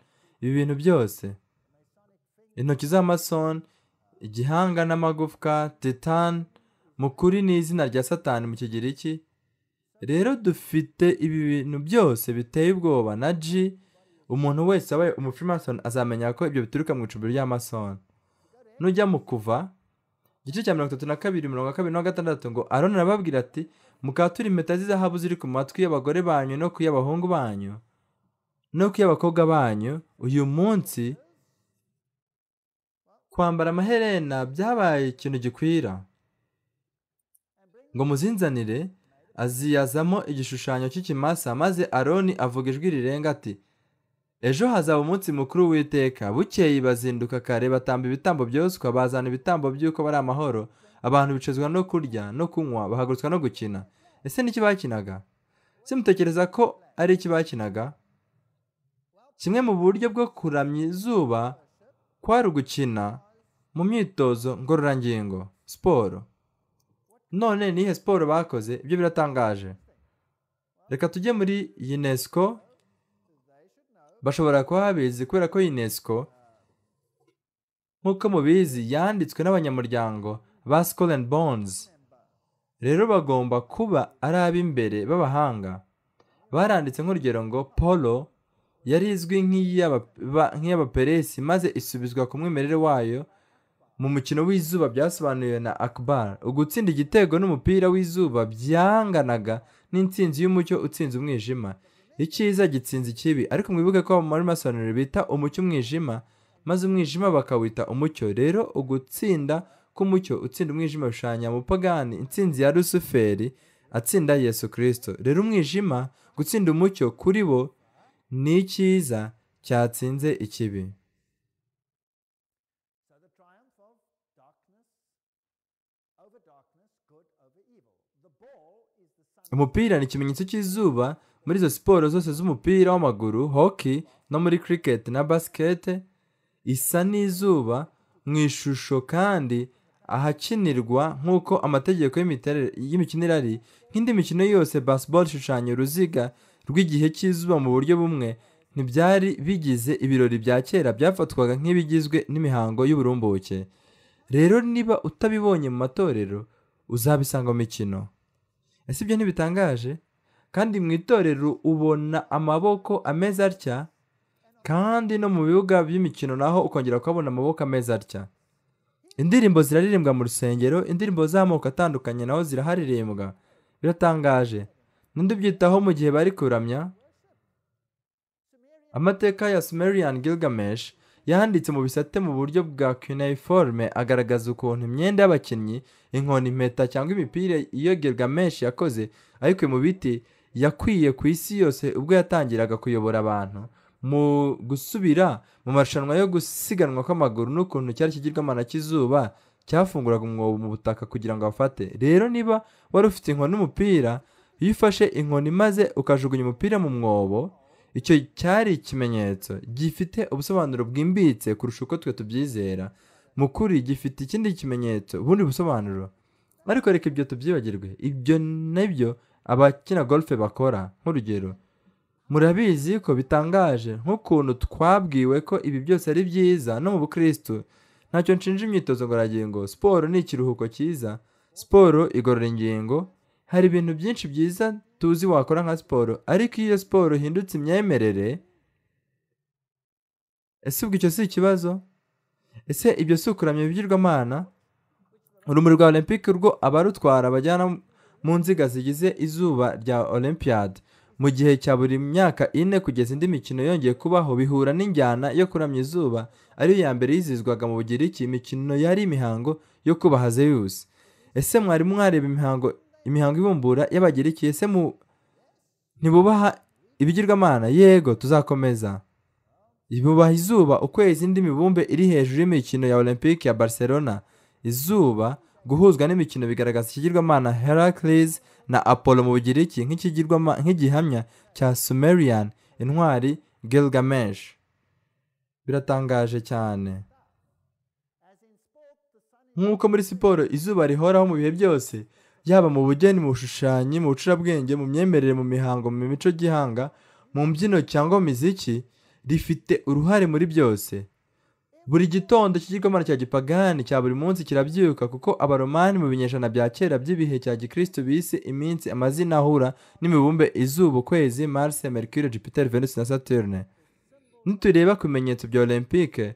ibi bintu byose intoki z’amason igihanga n'amagufwa titani mu kuri izina rya satani mu kigero rero dufite ibi bintu byose biteye ubwoba na ji umuntu wese wabaye umufirimasoni azamenya ko ibyo bituruka mu icumbi ry'amasoni nujya mu kuva igice cya mirongo itatu na kabiri mirongo kabiri na gatandatu ngo aroni arababwira ati mukatura impeta z'izahabu ziri ku matwi y'abagore banyu no ku y'abahungu banyu no ku y'abakobwa banyu uyu munsi kwambara amaherena byabaye ikintu gikwira ngo muzinzanire aziyazamo igishushanyo cy'ikimasa maze aroni avuga ijwi rirenga ati ejo hazaba umunsi mukuru w'iteka bukeye bazinduka kare batamba ibitambo byoswa bazana ibitambo by'uko bari amahoro abantu bicazwa no kurya no kunywa bahagurutswa no gukina ese n'iki bakinaga si ko ari iki bakinaga kimwe mu buryo bwo kuramya izuba kwari ugukina mu myitozo ngororangingo siporo none nihe siporo bakoze ibyo biratangaje reka tujye muri unesco bashobora kuba babizi kubera ko unesco nk'uko mubizi yanditswe n'abanyamuryango ba sikoro and bonds rero bagomba kuba ari ab'imbere b'abahanga baranditse nk'urugero ngo polo yari izwi nk'iy'abaperesi maze isubizwa ku mwimerere wayo mu mukino w'izuba byasobanuwe na akbar ugutsinda igitego n'umupira w'izuba byanganaga n'insinzi y'umucyo utsinze umwijima icyiza gitsinze ikibi ariko mwibuke ko muri masobanuriro bita umucyo umwijima maze umwijima bakawita umucyo rero ugutsinda k'umucyo utsinda umwijima bishushanya mupagani insinzi ya rusuferi atsinda yesu kirisito rero umwijima gutsinda umucyo kuri bo ni icyiza cyatsinze ikibi umupira ni ikimenyetso cy'izuba muri izo siporo zose z'umupira w'amaguru hockey no muri cricket na basket isa n'izuba mu ishusho kandi ahakinirwa nk'uko amategeko y'imikinire ari nk'indi mikino yose baseball ishushanya uruziga rw'igihe cy'izuba mu buryo bumwe ntibyari bigize ibirori bya kera byafatwaga nk'ibigizwe n'imihango y'uburumbuke rero niba utabibonye mu matorero uzabisanga mu mikino ese ibyo ntibitangaje kandi mu itorero ubona amaboko ameze atya kandi no mu bibuga by'imikino naho ukongera kubona amaboko ameze atya indirimbo ziraririmbwa mu rusengero indirimbo z'amoko atandukanye naho ziraharirimbwa biratangaje n'undi ubyitaho mu gihe bari kuramya amateka ya Sumerian gilgamesh yanditse mu bisate mu buryo bwa kwinayiforome agaragaza ukuntu imyenda y'abakinnyi inkoni impeta cyangwa imipira iyogerwa menshi yakoze ariko mu biti yakwiye ku isi yose ubwo yatangiraga kuyobora abantu mu gusubira mu marushanwa yo gusiganwa kw'amaguru n'ukuntu cyari kigirwamana na cyafunguraga umwobo mu butaka kugira ngo afate rero niba wari ufite inkoni n'umupira iyo ufashe inkoni maze ukajugunya umupira mu mwobo icyo cyari ikimenyetso gifite ubusobanuro bwimbitse kurusha uko twe tubyizera mu kuri gifite ikindi kimenyetso ubundi busobanuro ariko reka ibyo tubyibagirwe ibyo nabyo abakina golfe bakora nk'urugero murabizi ko bitangaje nk'ukuntu twabwiwe ko ibi byose ari byiza no mu bukirisitu ntacyo nshinja imyitozo ngororangingo siporo ni ikiruhuko cyiza siporo igorora ingingo hari ibintu byinshi byiza tuzi wakora nka siporo ariko iyo siporo ihindutse imyemerere ese ubwo icyo si ikibazo ese ibyo si ukuramya ibigirwamana urumuri rwa olympic rwo abarutwara bajyana mu nziga zigize izuba rya olympiade mu gihe cya buri myaka ine kugeza indi mikino yongeye kubaho bihura n'injyana yo kuramya izuba ariyo ya mbere yizihizwaga mu bugiriki imikino yari imihango yo kubaha zeyusi ese mwari mwareba imihango imihango ibumbura y'abagereki se mu ntibubaha ibigirwamana yego tuzakomeza ibubaha izuba ukwezi indi mibumbe iri hejuru y'imikino ya olympique ya barcelona izuba guhuzwa n'imikino bigaragaza ikigirwamana heracles na apollo mu bugiriki nk'igihamya cya sumerian intwari gilgamesh biratangaje cyane nk'uko muri siporo izuba rihoraho mu bihe byose yaba mu bugeni mu bushushyanyi mu bucurabwenge mu myemerere mu mihango mu mico gihanga mu mbyino cyangwa mu miziki rifite uruhare muri byose buri gitondo cy'igikomanano cya gipagani cya buri munsi kirabyuka kuko abaromani mu binyejana bya kera by'ibihe cya gikristo bise iminsi amazina ahura n'imibumbe izuba ukwezi marse mercure jupiter venus na saturne nitureba ku bimenyetso bya olympique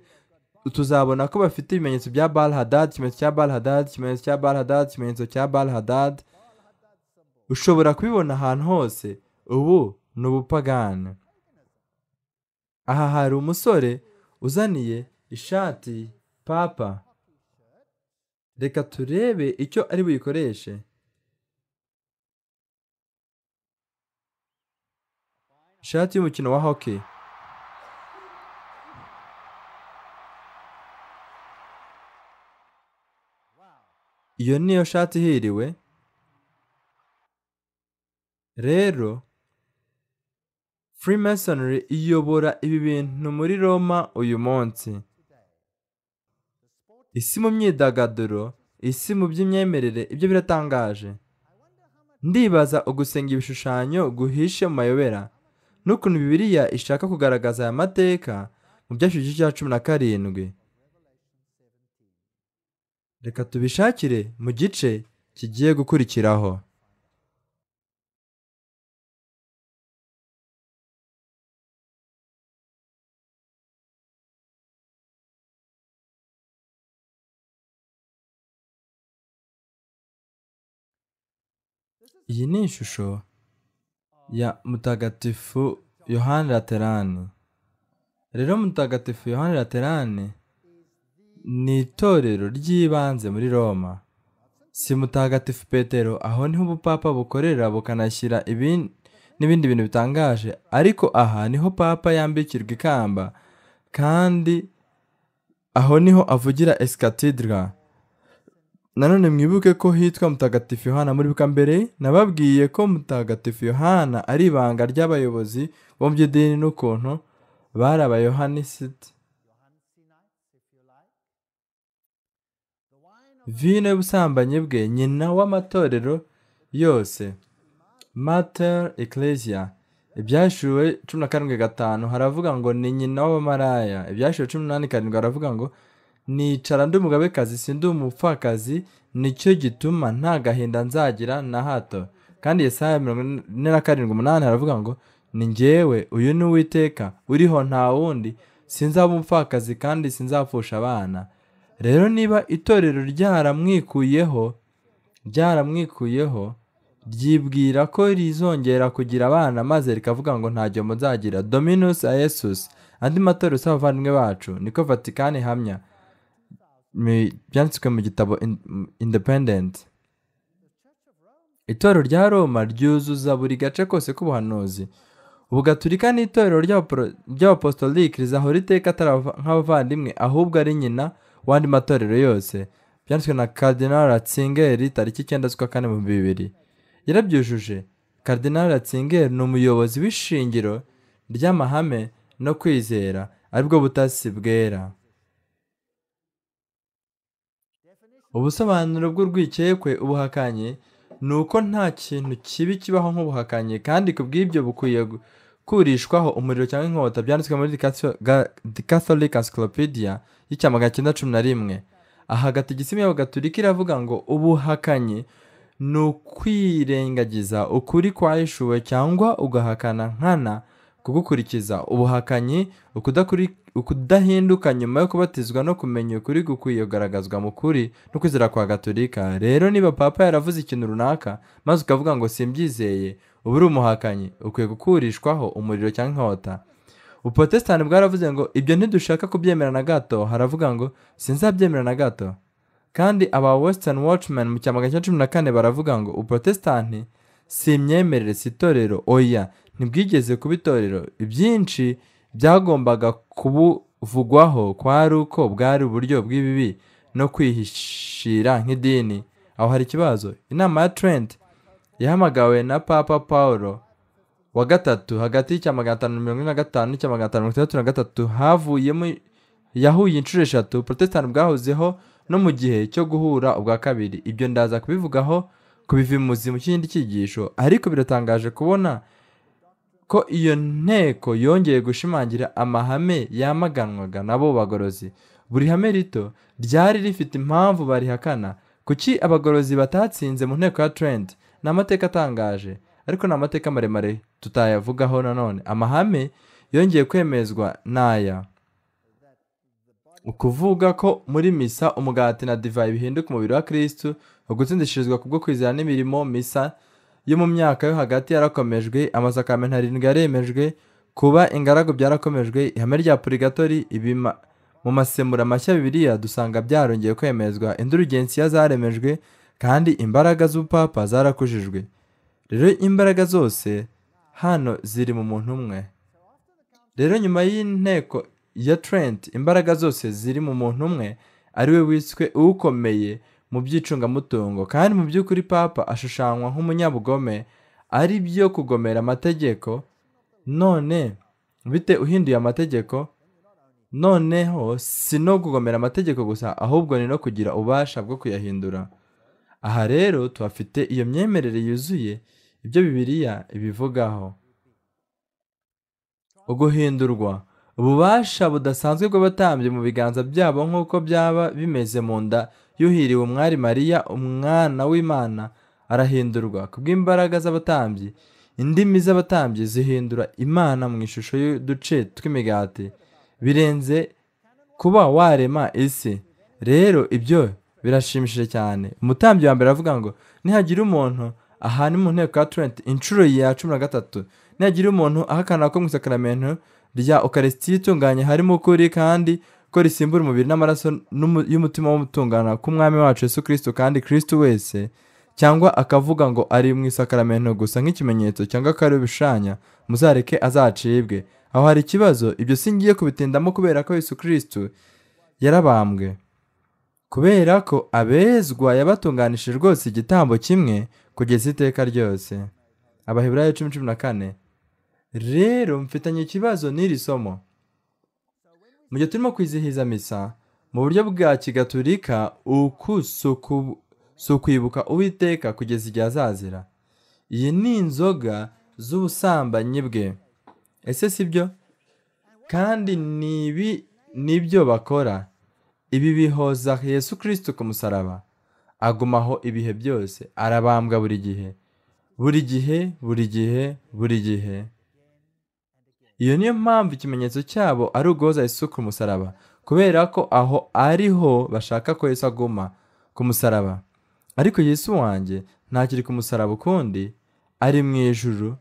tuzabona ko bafite ibimenyetso bya bari hadadi ikimenyetso cya bari ikimenyetso cya bari ikimenyetso cya bari ushobora kubibona ahantu hose ubu ni ubupagani aha hari umusore uzaniye ishati papa reka turebe icyo ari buyikoreshe ishati y'umukino wa hockey iyo niyo shati ihiriwe rero freemasonry iyobora ibi bintu muri roma uyu munsi isi mu myidagaduro isi mu by'imyemerere ibyo biratangaje ndibaza ugusenga ibishushanyo guhishe mu mayobera n'ukuntu bibiriya ishaka kugaragaza aya mateka mu byashyirwa cya cumi na karindwi reka tubishakire mu gice kigiye gukurikiraho iyi ni ishusho ya mutagatifu yohani laterani rero mutagatifu yohani laterani ni itorero ry'ibanze muri roma si mutagatifu petero aho niho ubupapa bukorera bukanashyira n'ibindi bintu bitangaje ariko aha niho papa yambikirwa ikamba kandi aho niho avugira esikatidira nanone mwibuke ko hitwa mutagatifu yohana muri bwa mbere nababwiye ko mutagatifu yohana ari ibanga ry'abayobozi bo mu by'idini n'ukuntu bari abayohanisiti vino y'ubusambanyi bwe nyina w'amatorero yose mater ecclesia ibyashyuwe cumi na karindwi gatanu haravuga ngo ni nyina w'abamaraya ibyashyuwe cumi n'umunani karindwi haravuga ngo nicara ndi umugabekazi sindi umupfakazi nicyo gituma nta gahinda nzagira na hato kandi Yesaya mirongo ine na karindwi umunani haravuga ngo ni ngewe uyu ni uwiteka uriho nta wundi sinzaba umupfakazi kandi sinzapfusha abana rero niba itorero ryaramwikuyeho ryaramwikuyeho ryibwira ko rizongera kugira abana maze rikavuga ngo ntacyo muzagira dominus aesus andi matorero si abavandimwe bacu niko vatikani ihamya byanditswe mu gitabo independent itorero rya roma ryuzuza buri gace kose k'ubuhanuzi ubugaturika ni itorero ry'abapostolike rizahora iteka nk'abavandimwe ahubwo ari nyina w'andi matorero yose byanditswe na Cardinal ratsingeri tariki icyenda z'ukwa kane mu bibiri yarabyujuje Cardinal ratsingeri ni umuyobozi w'ishingiro ry'amahame no kwizera aribwo butasi bwera ubusobanuro bw'urwikekwe ubuhakanye ni uko nta kintu kibi kibaho nk'ubuhakanye kandi ku bw'ibyo bukwiye kurishwaho umuriro cyangwa inkota byanditswe muri the catholic encyclopedia y'icyamagana cyenda cumi na rimwe aha yabo y'abagatulika iravuga ngo ubuhakanyi ni ukwirengagiza ukuri kwahishuwe cyangwa ugahakana nkana kugukurikiza ubuhakanyi ukudahinduka nyuma yo kubatizwa no kumenya ukuri gukwiye kugaragazwa mu kuri no kwizera kwa gatolika rero niba papa yaravuze ikintu runaka maze ukavuga ngo simbyizeye uba uri umuhakanyi ukwiye gukurishwaho umuriro cyangwa inkota ubutesitani bwaravuze ngo ibyo ntidushaka kubyemera na gato haravuga ngo sinzabyemera na gato kandi aba wesitani wacimani mu cyamagana cya cumi na kane baravuga ngo ubutesitani si imyemerere si itorero oya ntibwigeze kuba itorero ibyinshi byagombaga kubuvugwaho kwari uko bwari uburyo bw'ibibi no kwihishira nk'idini aho hari ikibazo inama ya Trent yahamagawe na papa paul wa gatatu hagati y'icya magana atanu mirongo ine na gatanu n'icya magana atanu mirongo itandatu na gatatu havuyemo yahuye inshuro eshatu porotesitanti bwahozeho no mu gihe cyo guhura ubwa kabiri ibyo ndaza kubivugaho kubivimuzi mu kindi cyigisho ariko biratangaje kubona ko iyo nteko yongeye gushimangira amahame yamaganwaga n'abo bagorozi buri hame rito ryari rifite impamvu barihakana kuki abagorozi batatsinze mu nteko ya trendi ni amateka atangaje ariko ni amateka maremare tutayavugaho nanone amahame yongeye kwemezwa n’aya ukuvuga ko muri misa umugati na divayi bihinduka umubiri wa kirisitu ugutsindishirizwa kubwo kwizera n'imirimo misa yo mu myaka yo hagati yarakomejwe amasakamenti arindwi yaremejwe kuba ingaragu byarakomejwe ihame rya purigatori mu masemura mashya bibiriya dusanga byarongeye kwemezwa indurugensiya zaremejwe kandi imbaraga z'ubupapa zarakujijwe rero imbaraga zose hano ziri mu muntu umwe rero nyuma y'inteko ya Trent imbaraga zose ziri mu muntu umwe ari we wiswe ukomeye mu by'icungamutungo kandi mu by'ukuri papa ashushanywa nk'umunyabugome ari byo kugomera amategeko none bite uhinduye amategeko noneho si no kugomera amategeko gusa ahubwo ni no kugira ububasha bwo kuyahindura aha rero tuhafite iyo myemerere yuzuye ibyo bibiliya ibivugaho uguhindurwa ububasha budasanzwe bw'abatambyi mu biganza byabo nk'uko byaba bimeze mu nda yuhiriwe umwari mariya umwana w'imana arahindurwa bw’imbaraga z'abatambyi indimi z'abatambyi zihindura imana mu ishusho y'uduce tw'imigati birenze kuba warema isi rero ibyo birashimishije cyane umutambyi wa mbere aravuga ngo nihagira umuntu aha ni mu nteko ya turenti inshuro ya cumi na gatatu nihagira umuntu ahakana ko mu isakaramentu rya okarisitiya itunganye harimo ukuri kandi ko risimbura umubiri n'amaraso y'umutima w'umutungana k'umwami wacu Yesu kirisito kandi kirisito wese cyangwa akavuga ngo ari mu isakaramentu gusa nk'ikimenyetso cyangwa akari ubishanya muzareke azacibwe aho hari ikibazo ibyo singiye kubitindamo kubera ko Yesu kirisito yarabambwe kubera ko abezwa yabatunganishije rwose igitambo kimwe kugeza iteka ryose abaheburayo cumi cumi na kane rero mfitanye ikibazo n'iri somo mu gihe turimo kwizihiza misa mu buryo bwa kigaturika si ukwibuka uwiteka kugeza igihe azazira iyi ni inzoga z'ubusambanyi bwe ese si byo kandi ni ibi ni byo bakora ibi bihoza yesu kirisito ku musaraba agumaho ibihe byose arabambwa buri gihe buri gihe buri gihe buri gihe iyo niyo mpamvu ikimenyetso cyabo ari uguhoza Yesu ku musaraba kubera ko aho ariho bashaka ko Yesu aguma ku musaraba ariko Yesu wanjye ntakiri ku musaraba ukundi ari mu ijuru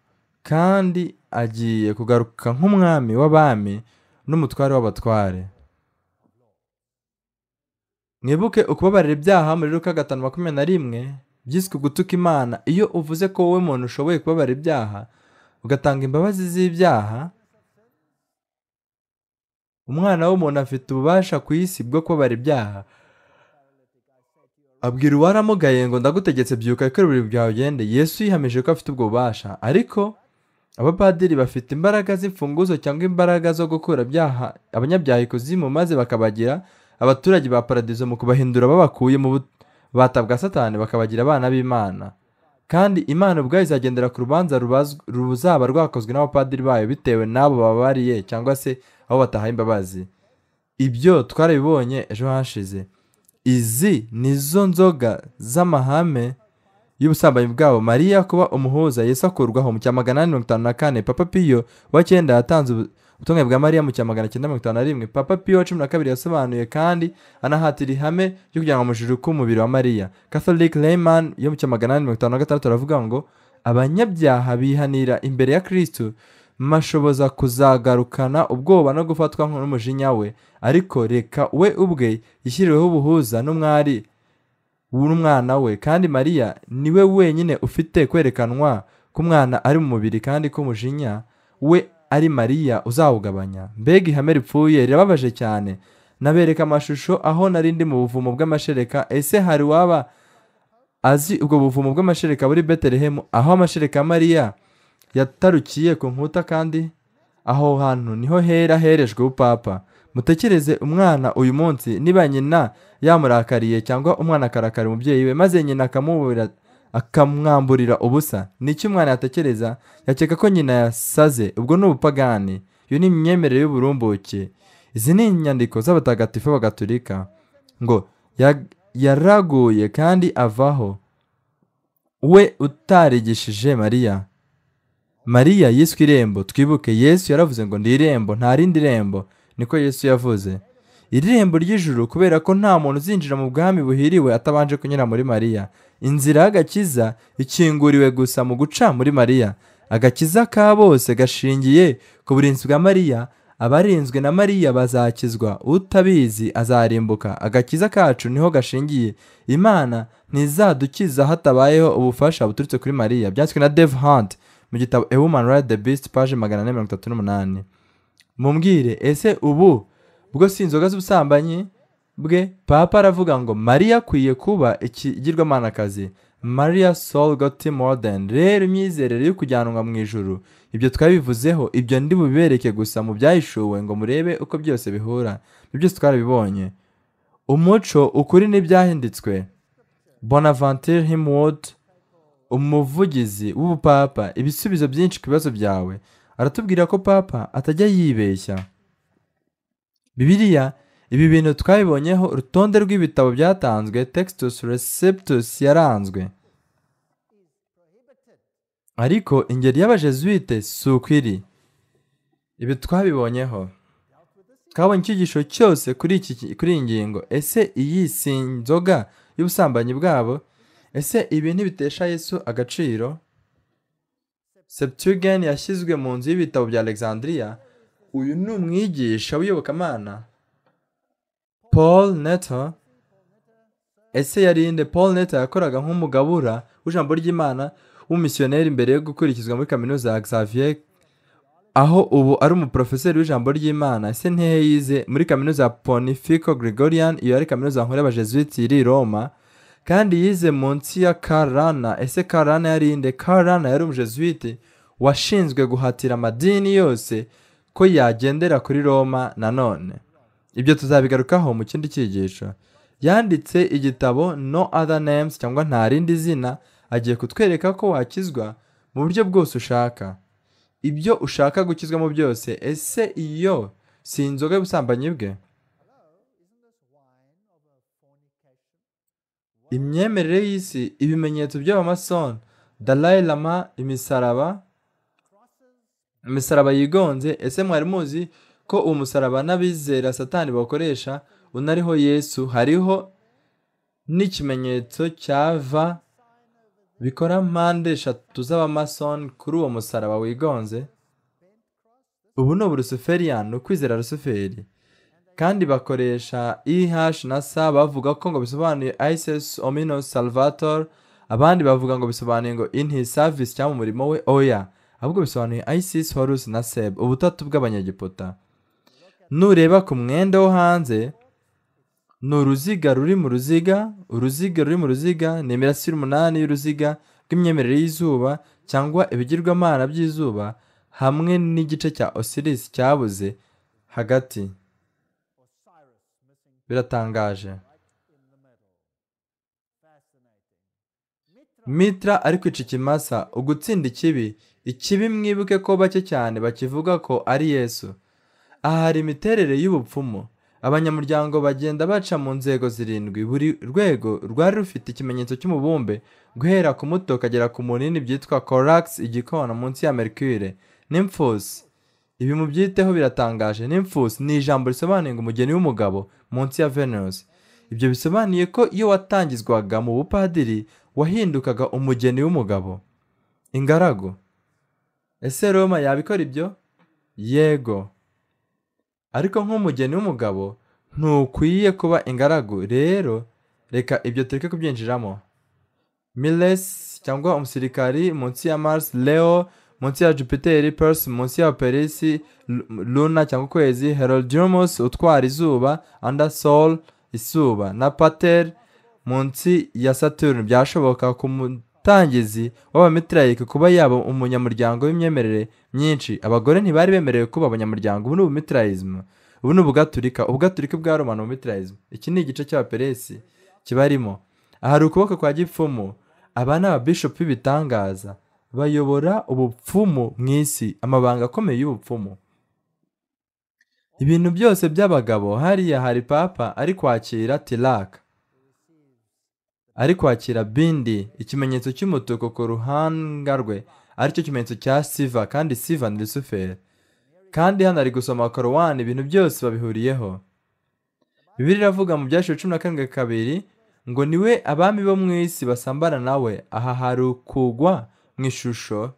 kandi agiye kugaruka nk'umwami w'abami n'umutware w'abatware mwibuke ukubabarira ibyaha muri ruka gatanu makumyabiri na rimwe byiswe gutuka imana iyo uvuze ko wowe muntu ushoboye kubabarira ibyaha ugatanga imbabazi z'ibyaha umwana w'umuntu afite ububasha ku isi bwo kubabara ibyaha abwira uwaramugaye ngo ndagutegetse byuka ko ibirori byawe ugende yesu yihamije ko afite ubwo bubasha ariko abapadiri bafite imbaraga z'imfunguzo cyangwa imbaraga zo gukura abanyabyaha ikuzimu maze bakabagira abaturage ba paradizo mu kubahindura babakuye mu batabwa satani bakabagira abana b'imana kandi imana ubwayo izagendera ku rubanza ruzaba rwakozwe n'abapadiri bayo bitewe n'abo babariye cyangwa se aho batahaye imbabazi ibyo twarabibonye ejo hashize izi nizo nzoga z'amahame y'ubusambanyi bwabo mariya kuba umuhuza yesu akurwaho mu cya magana ane mirongo itanu na kane papa piyo wa cyenda yatanze ubutumwa bwa mariya mu cya magana cyenda mirongo itanu na rimwe papa piyo wa cumi na kabiri yasobanuye kandi anahatira ihame ryo kugira ngo amajuru k'umubiri wa mariya catholic layman yo mu cya magana mirongo itanu na gatandatu aravuga ngo abanyabyaha bihanira imbere ya kirisitu mashoboza kuzagarukana ubwoba no gufatwa n'umujinya we ariko reka we ubwe yishyiriweho ubuhuza n'umwari w'umwana we kandi mariya we wenyine ufite kwerekanwa k'umwana ari mu mubiri kandi k'umujinya we ari mariya uzawugabanya mbega ihame ripfuye rirababaje cyane nabereka amashusho aho nari ndi mu buvumo bw'amashereka ese hari waba azi ubwo buvumo bw'amashereka buri betelehemu aho amashereka ya mariya yatarukiye ku nkuta kandi aho hantu niho hera herejwe upapa mutekereze umwana uyu munsi niba nyina yamurakariye cyangwa umwana akarakara umubyeyi we maze nyina akamubura akamwamburira ubusa ni iki umwana yatekereza yakeka ko nyina yasaze ubwo ni ubupagani iyo ni imyemerere y'uburumbuke izi ni inyandiko z'abatagatifu bagaturika ngo yaraguye kandi avaho we utarigishije mariya mariya yiswe irembo twibuke yesu yaravuze ngo ndi irembo nta rindi rembo niko yesu yavuze iri ry'ijuru kubera ko nta muntu uzinjira mu bwami buhiriwe atabanje kunyura muri mariya inzira y'agakiza ikinguriwe gusa mu guca muri mariya agakiza ka bose gashingiye ku burinzi bwa mariya abarinzwe na mariya bazakizwa utabizi azarimbuka agakiza kacu niho gashingiye imana ntizadukiza hatabayeho ubufasha buturutse kuri mariya byanditswe na dave hunt mu gitabo a woman right the beast page magana ane mirongo itatu n'umunani mumbwire ese ubu ubwo si inzoga z'ubusambanyi bwe papa aravuga ngo mariya akwiye kuba ikigirwamanakazi mariya solo goti modeni rero imyizerere yo kujyanwa mu ijoro ibyo twabivuzeho ibyo ndi bubereke gusa mu byahishuwe ngo murebe uko byose bihura ibyo byose twarabibonye umuco ukuri n'ibyahinditswe bonavantere himuwodi umuvugizi w'ubupapa ibisubizo byinshi ku bibazo byawe aratubwira ko papa atajya yibeshya bibiriya ibi bintu twabibonyeho urutonde rw'ibitabo byatanzwe textus receptus yaranzwe ariko ingeri y'abajesuite si uko ibi twabibonyeho twabonye icyigisho cyose kuri kuri iyi ngingo ese iyi si inzoga y'ubusambanyi bwabo ese ibi ntibitesha Yesu agaciro septugeni yashyizwe mu nzu y'ibitabo bya alexandria uyu ni umwigisha w'iyobokamana paul neto ese yari inde paul neto yakoraga nk'umugabura w'ijambo ry'imana w'umusiyoneri mbere yo gukurikizwa muri kaminuza ya xavier aho ubu ari umuporofeseri w'ijambo ry'imana ese ntehe yize muri kaminuza ya pontifico gregorian iyo ari kaminuza nkuru y'abajesuwiti iri i roma kandi yize munsi ya karana ese karana yari inde karana yari umujesuwiti washinzwe guhatira amadini yose ko yagendera kuri roma nanone ibyo tuzabigarukaho mu kindi cyigisho yanditse igitabo no other names cyangwa nta rindi zina agiye kutwereka ko wakizwa mu buryo bwose ushaka ibyo ushaka gukizwamo byose ese iyo si inzoga y'ubusambanyi bwe imyemerere y'isi ibimenyetso by'abamasoni dalayi lama imisaraba imisaraba yigonze ese mwari muzi ko uwo n'abizera satani bakoresha unariho yesu hariho n'ikimenyetso cyava bikora mpande eshatu z'abamasoni kuri uwo musaraba wigonze ubu ni ni ukwizera rusuferi kandi bakoresha eh na sa bavuga ko ngo bisobanuye isis ominos salvator abandi bavuga ngo bisobanuye ngo in his service cyangwa umurimo we oya ahubwo bisobanuye isis horus na seb ubutatu bw'abanyegiputa nureba ku mwenda wo hanze ni uruziga ruri mu ruziga uruziga ruri mu ruziga ni imirasire umunani y'uruziga rw'imyemerere y'izuba cyangwa ibigirwamana by'izuba hamwe n'igice cya Osiris cyabuze hagati biratangaje mitra ari kwica ikimasa ugutsinda ikibi ikibi mwibuke ko bake cyane bakivuga ko ari yesu aha imiterere y'ubupfumu abanyamuryango bagenda baca mu nzego zirindwi buri rwego rwari rufite ikimenyetso cy'umubumbe guhera ku muto ukagera ku munini byitwa Corax igikona munsi ya merikire n'imfusi ibi mubyiteho biratangaje n'imfusi ni ijambo risobanuye ngo umugeni w'umugabo munsi ya Venus. ibyo bisobanuye ko iyo watangizwaga mu bupadiri wahindukaga umugeni w'umugabo ingaragu ese roma yabikora ibyo yego ariko nk'umugeni w'umugabo ntukwiye kuba ingaragu rero reka ibyo tureke kubyinjiramo miles cyangwa umusirikari munsi ya mars leo munsi ya jupiteri perse munsi ya perisi luna cyangwa ukwezi herodimus utwara izuba anda sol izuba na pater munsi ya saturn byashoboka ku tangezi w'abamitirayike kuba yaba umunyamuryango w'imyemerere myinshi abagore ntibari bemerewe kuba abanyamuryango ubu ni ubumitirayizimu ubu ni ubugaturika ubugaturika bwa romani ubumitirayizimu iki ni igice cy'abaperesi kibarimo aha hari ukuboko kwa gipfumu aba ni ababishopu b'ibitangaza bayobora ubupfumu mu isi amabanga akomeye y'ubupfumu ibintu byose by'abagabo hariya hari papa ari kwakira tiraka ari kwakira bindi ikimenyetso cy'umutuku ku ruhanga rwe aricyo kimenyetso cya siva kandi siva ni rusuferi kandi hano ari gusoma korowani ibintu byose babihuriyeho bibiri iravuga mu byashiro cumi na karindwi kabiri ngo niwe abami bo mu isi basambana nawe aha hari ukugwa mu ishusho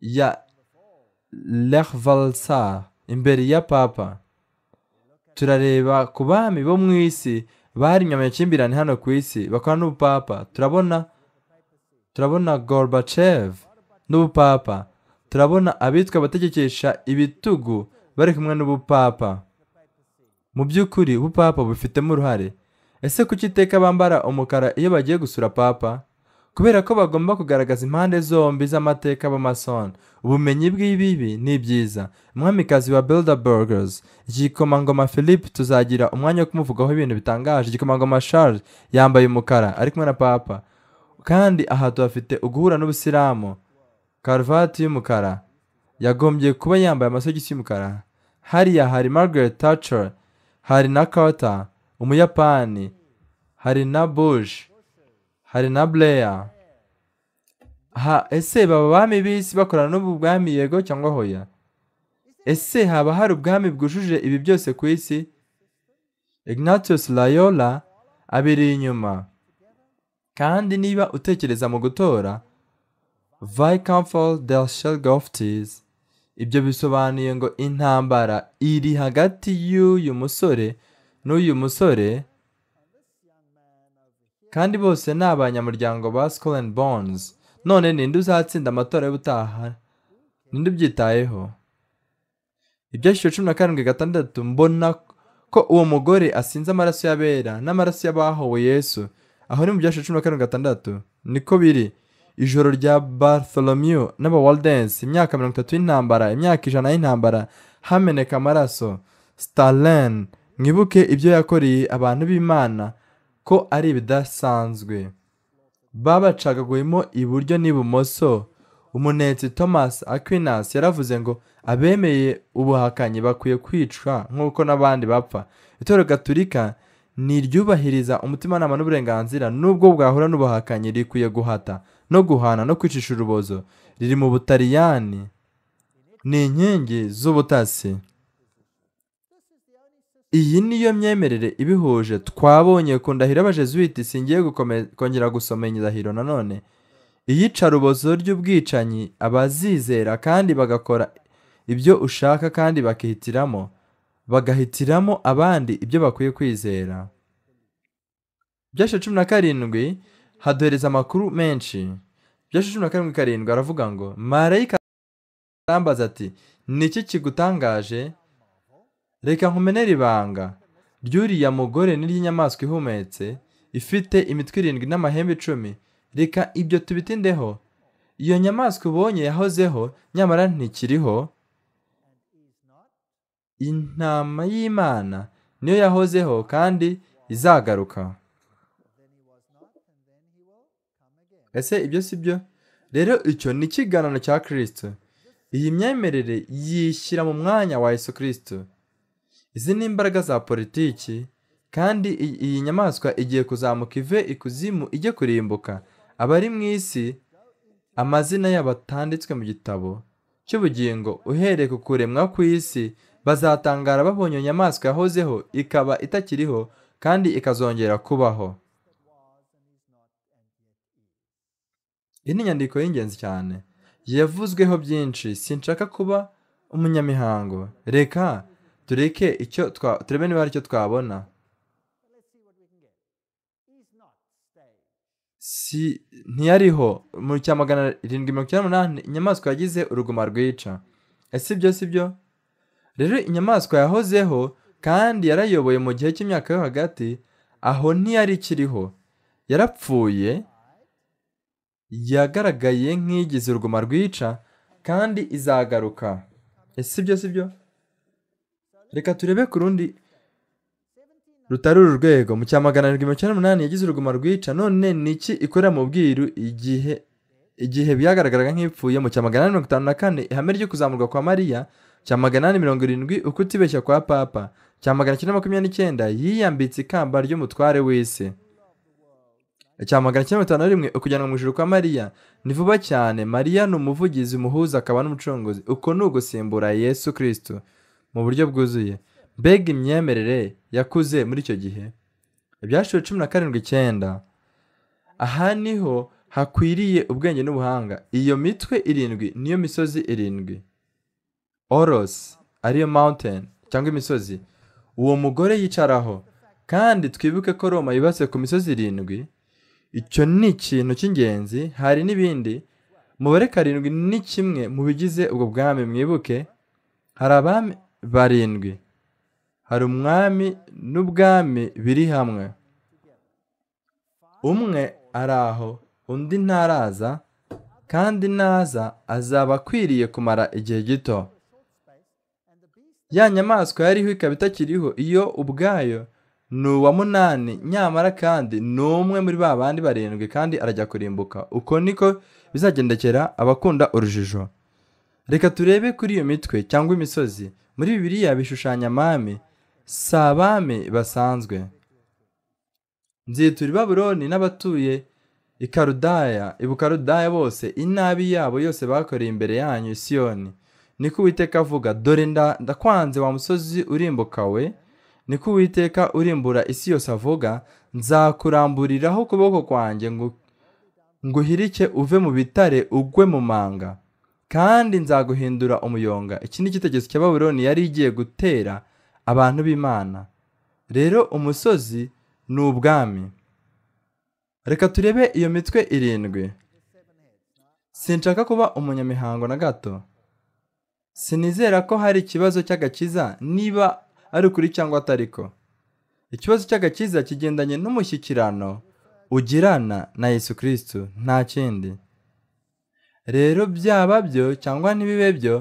ya levalsa imbere ya papa turareba ku bami bo mu isi bari mu hano ku isi bakora n'ubupapa turabona turabona gorbachev n'ubupapa turabona abitwa abategekesha ibitugu bari kumwe n'ubupapa mu by'ukuri ubupapa bufitemo uruhare ese kuki iteka bambara umukara iyo bagiye gusura papa kubera ko bagomba kugaragaza impande zombi z'amateka b'amasoni ubumenyi bw'ibibi ni byiza umwamikazi wa burgers igikomangoma philippe tuzagira umwanya wo kumuvugaho ibintu bitangaje igikomangoma Charles yambaye umukara ari kumwe na papa kandi aha tuhafite uguhura n'ubusilamu karuvati y'umukara yagombye kuba yambaye amasogisi y'umukara hariya hari margaret thatcher hari na carter umuyapani hari na bush hari na bureya ese baba bami b'isi bakorana n'ubu bwami yego cyangwa hoya ese haba hari ubwami bwujuje ibi byose ku isi ignatius layola abiri inyuma kandi niba utekereza mu gutora vikamfol del shelgoftis ibyo bisobanuye ngo intambara iri hagati y'uyu musore n'uyu musore kandi bose ni abanyamuryango ba sikoro andi bonzi none ninde uzatsinda amatora y'ubutaha ninde ubyitayeho ibyashyizwe cumi na karindwi gatandatu mbona ko uwo mugore asinze amaraso y'abera n'amaraso y'abahowe yesu aho ni mu byashyizwe cumi na karindwi gatandatu niko biri ijoro rya bartholomew n'abawaldensi imyaka mirongo itatu y'intambara imyaka ijana y'intambara hameneka amaraso starlene mwibuke ibyo yakoreye abantu b'imana ko ari ibidasanzwe babacagaguyemo iburyo n'ibumoso umunetsi thomas aquinas yaravuze ngo abemeye ubuhakanyi bakwiye kwicwa nk'uko n'abandi bapfa itorero gaturika niryubahiriza umutimanama n'uburenganzira nubwo bwahura n'ubuhakanyi rikwiye guhata no guhana no kwicisha urubozo riri mu butaliyani ni inkingi z'ubutasi iyi niyo myemerere ibihuje twabonye ku ndahiro y'abajezuwiti singiye kongera gusoma indahiro nanone iyicarubozo ry'ubwicanyi abazizera kandi bagakora ibyo ushaka kandi bakihitiramo bagahitiramo abandi ibyo bakwiye kwizera byashe cumi na karindwi haduhereza amakuru menshi byashe cumi na karindwi karindwi aravuga ngo marayika arambaza ati ni iki kigutangaje reka nkumenere ibanga ry'uriya mugore n'iry'inyamaswa ihumetse ifite imitwe irindwi n'amahembe icumi reka ibyo tubitindeho iyo nyamaswa ubonye yahozeho nyamara ntikiriho intama y'imana niyo yahozeho kandi izagaruka ese ibyo si byo rero icyo ni ikiganano cya kirisito iyi myemerere yishyira mu mwanya wa yesu kirisito izi ni imbaraga za politiki kandi iyi nyamaswa igiye kuzamuka ive ikuzimu ijye kurimbuka abari mu isi amazina yabo atanditswe mu gitabo cy'ubugingo uhereye ku kuremwa ku isi bazatangara babonye nyamaswa yahozeho ikaba itakiriho kandi ikazongera kubaho iyi ni inyandiko y'ingenzi cyane yavuzweho byinshi sinshaka kuba umunyamihango reka tureke icyo twa turebe niba hari icyo twabona si ntiyariho mu cya magana arindwi mirongo icyenda n'umunani inyamaswa yagize uruguma rwica ese ibyo si byo rero inyamaswa yahozeho kandi yarayoboye mu gihe cy'imyaka yo hagati aho ntiyari ikiriho yarapfuye yagaragaye nk’igize uruguma rwica kandi izagaruka ese ibyo si byo reka turebe ku rundi rutari uru rwego mu cya magana arindwi mirongo icyenda n'umunani yagize uruguma rwica none ni iki ikorera mu bwiru igihe igihe byagaragaraga nk'ipfuye mu cya magana ane mirongo itanu na kane ihame ryo kuzamurwa kwa mariya cya magana ane mirongo irindwi ukutibeshya kwa papa cya magana cyenda makumyabiri n'icyenda yiyambitse ikamba ry'umutware w’isi. cya magana cyenda mirongo itanu na rimwe ukujyanwa mu ijoro kwa mariya ni vuba cyane mariya ni umuvugizi umuhuza akaba n'umucunguzi uko ni ugusimbura yesu kirisito mu buryo bwuzuye mbega imyemerere yakuze muri icyo gihe ibyashiwe cumi na karindwi icyenda aha niho hakwiriye ubwenge n'ubuhanga iyo mitwe irindwi niyo misozi irindwi oros ariyo mountain cyangwa imisozi uwo mugore yicaraho kandi twibuke ko roma yubatse ku misozi irindwi icyo ni ikintu cy'ingenzi hari n'ibindi mubare karindwi ni kimwe mu bigize ubwo bwami mwibuke hari abami barindwi hari umwami n'ubwami biri hamwe umwe ari aho undi ntaraza kandi naza azaba akwiriye kumara igihe gito ya nyamaswa yariho ikaba itakiriho iyo ubwayo ni uwa munani nyamara kandi ni umwe muri ba bandi barindwi kandi arajya kurimbuka uko niko bizagendekera abakunda urujijo reka turebe kuri iyo mitwe cyangwa imisozi muri biriya bishushanya amame si abami basanzwe nzitura i babuloni n'abatuye i karudaya ibukarudaya bose inabi yabo yose bakoreye imbere yanyu Siyoni. niko uwiteka avuga dore ndakwanze wa musozi urimbuka we niko uwiteka urimbura isi yose avuga nzakuramburiraho ukuboko kwanjye ngo nguhirike uve mu bitare ugwe mu manga kandi nzaguhindura umuyonga iki ni igitekerezo cya babuloni yari igiye gutera abantu b'imana rero umusozi ni ubwami reka turebe iyo mitwe irindwi sinshaka kuba umunyamihango na gato sinizera ko hari ikibazo cy'agakiza niba ari ukuri cyangwa atari ko ikibazo cy'agakiza kigendanye n'umushyikirano ugirana na yesu kirisito nta kindi rero byaba byo cyangwa ntibibe byo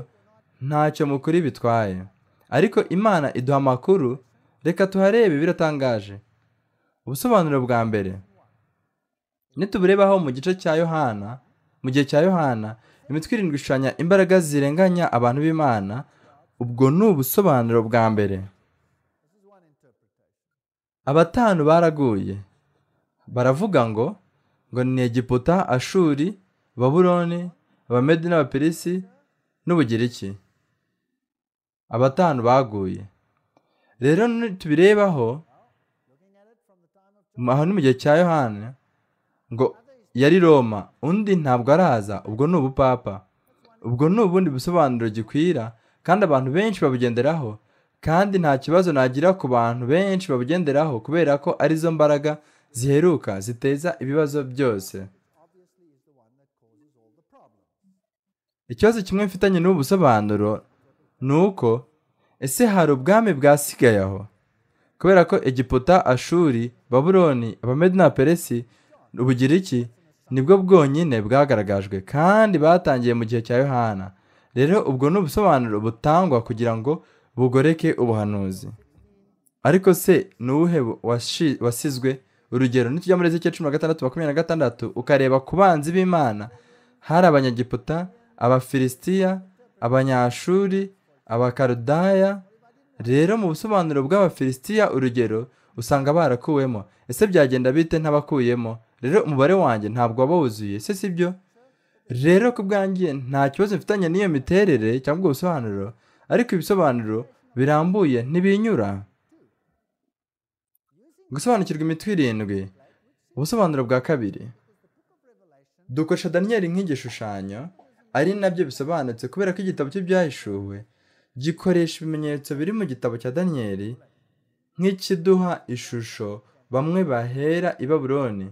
ntacyo mukuri bitwaye ariko imana iduha amakuru reka tuharebe biratangaje ubusobanuro bwa mbere nituburebaho mu gice cya yohana mu gihe cya yohana imitwe irindwi ishushanya imbaraga zirenganya abantu b'imana ubwo ni ubusobanuro bwa mbere abatanu baraguye baravuga ngo ngo ni egiputa ashuri babuloni abamedi n'abaperisi n'ubugereki abatanu baguye rero tubirebaho aha ni mu gihe cya yohani ngo yari roma undi ntabwo araza ubwo ni ubupapa ubwo ni ubundi busobanuro gikwira kandi abantu benshi babugenderaho kandi nta kibazo nagira ku bantu benshi babugenderaho kubera ko arizo mbaraga ziheruka ziteza ibibazo byose ikibazo kimwe mfitanye n'ubu busobanuro ni uko ese hari ubwami bwasigaye aho kubera ko egiputa ashuri baburoni abamedi na peresi ubugiriki nibwo bwonyine bwagaragajwe kandi batangiye mu gihe cya yohana rero ubwo ni ubusobanuro butangwa kugira ngo bugoreke ubuhanuzi ariko se ni uwuhe wasizwe urugero nitujya muri cumi na gatandatu makumyabiri na gatandatu ukareba ku banzi b'imana hari abanyagiputa abafilisitiya abanyashuri abakarudaya rero mu busobanuro bw'abafilisitiya urugero usanga barakuwemo ese byagenda bite ntabakuyemo rero umubare wanjye ntabwo waba wuzuye si byo? rero ku bwanjye nta kibazo mfitanye n'iyo miterere cyangwa ubusobanuro ariko ibisobanuro birambuye ntibinyura gusobanukirwa imitwe irindwi ubusobanuro bwa kabiri dukoresha daniyeli nk'igishushanyo ari nabyo bisobanutse kubera ko igitabo cye gikoresha ibimenyetso biri mu gitabo cya daniyeli nk'ikiduha ishusho bamwe bahera i baburoni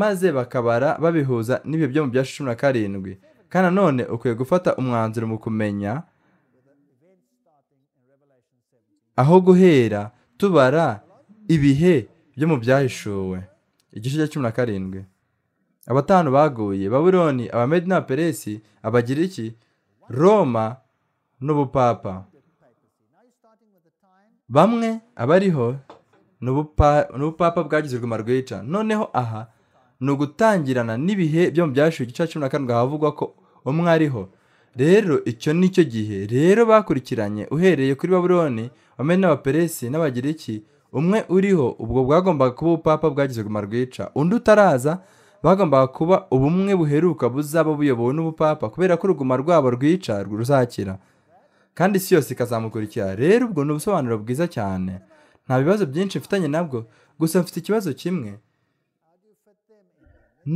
maze bakabara babihuza n'ibyo byo mu bya cumi na karindwi kandi nanone ukwiye gufata umwanzuro mu kumenya aho guhera tubara ibihe byo mu byahishuwe igice cya cumi na karindwi abatanu baguye babuloni abamedi na peresi abagiriki roma n'ubupapa bamwe abariho ni bwagize urwuma rwica noneho aha ni ugutangirana n'ibihe byo mu byashiwe igice cya cumi na karindwi havugwa ko umwe ariho rero icyo ni cyo gihe rero bakurikiranye uhereye kuri babuloni bamwe n'abaperesi n'abagiriki umwe uriho ubwo bwagombaga kuba ubupapa bwagize urwuma rwica undi utaraza bagombaga kuba ubumwe buheruka buzaba buyobowe n'ubupapa kubera ko uruguma rwabo rwica ruzakira kandi isi yose ikazamukurikira rero ubwo ni ubusobanuro bwiza cyane nta bibazo byinshi mfitanye nabwo gusa mfite ikibazo kimwe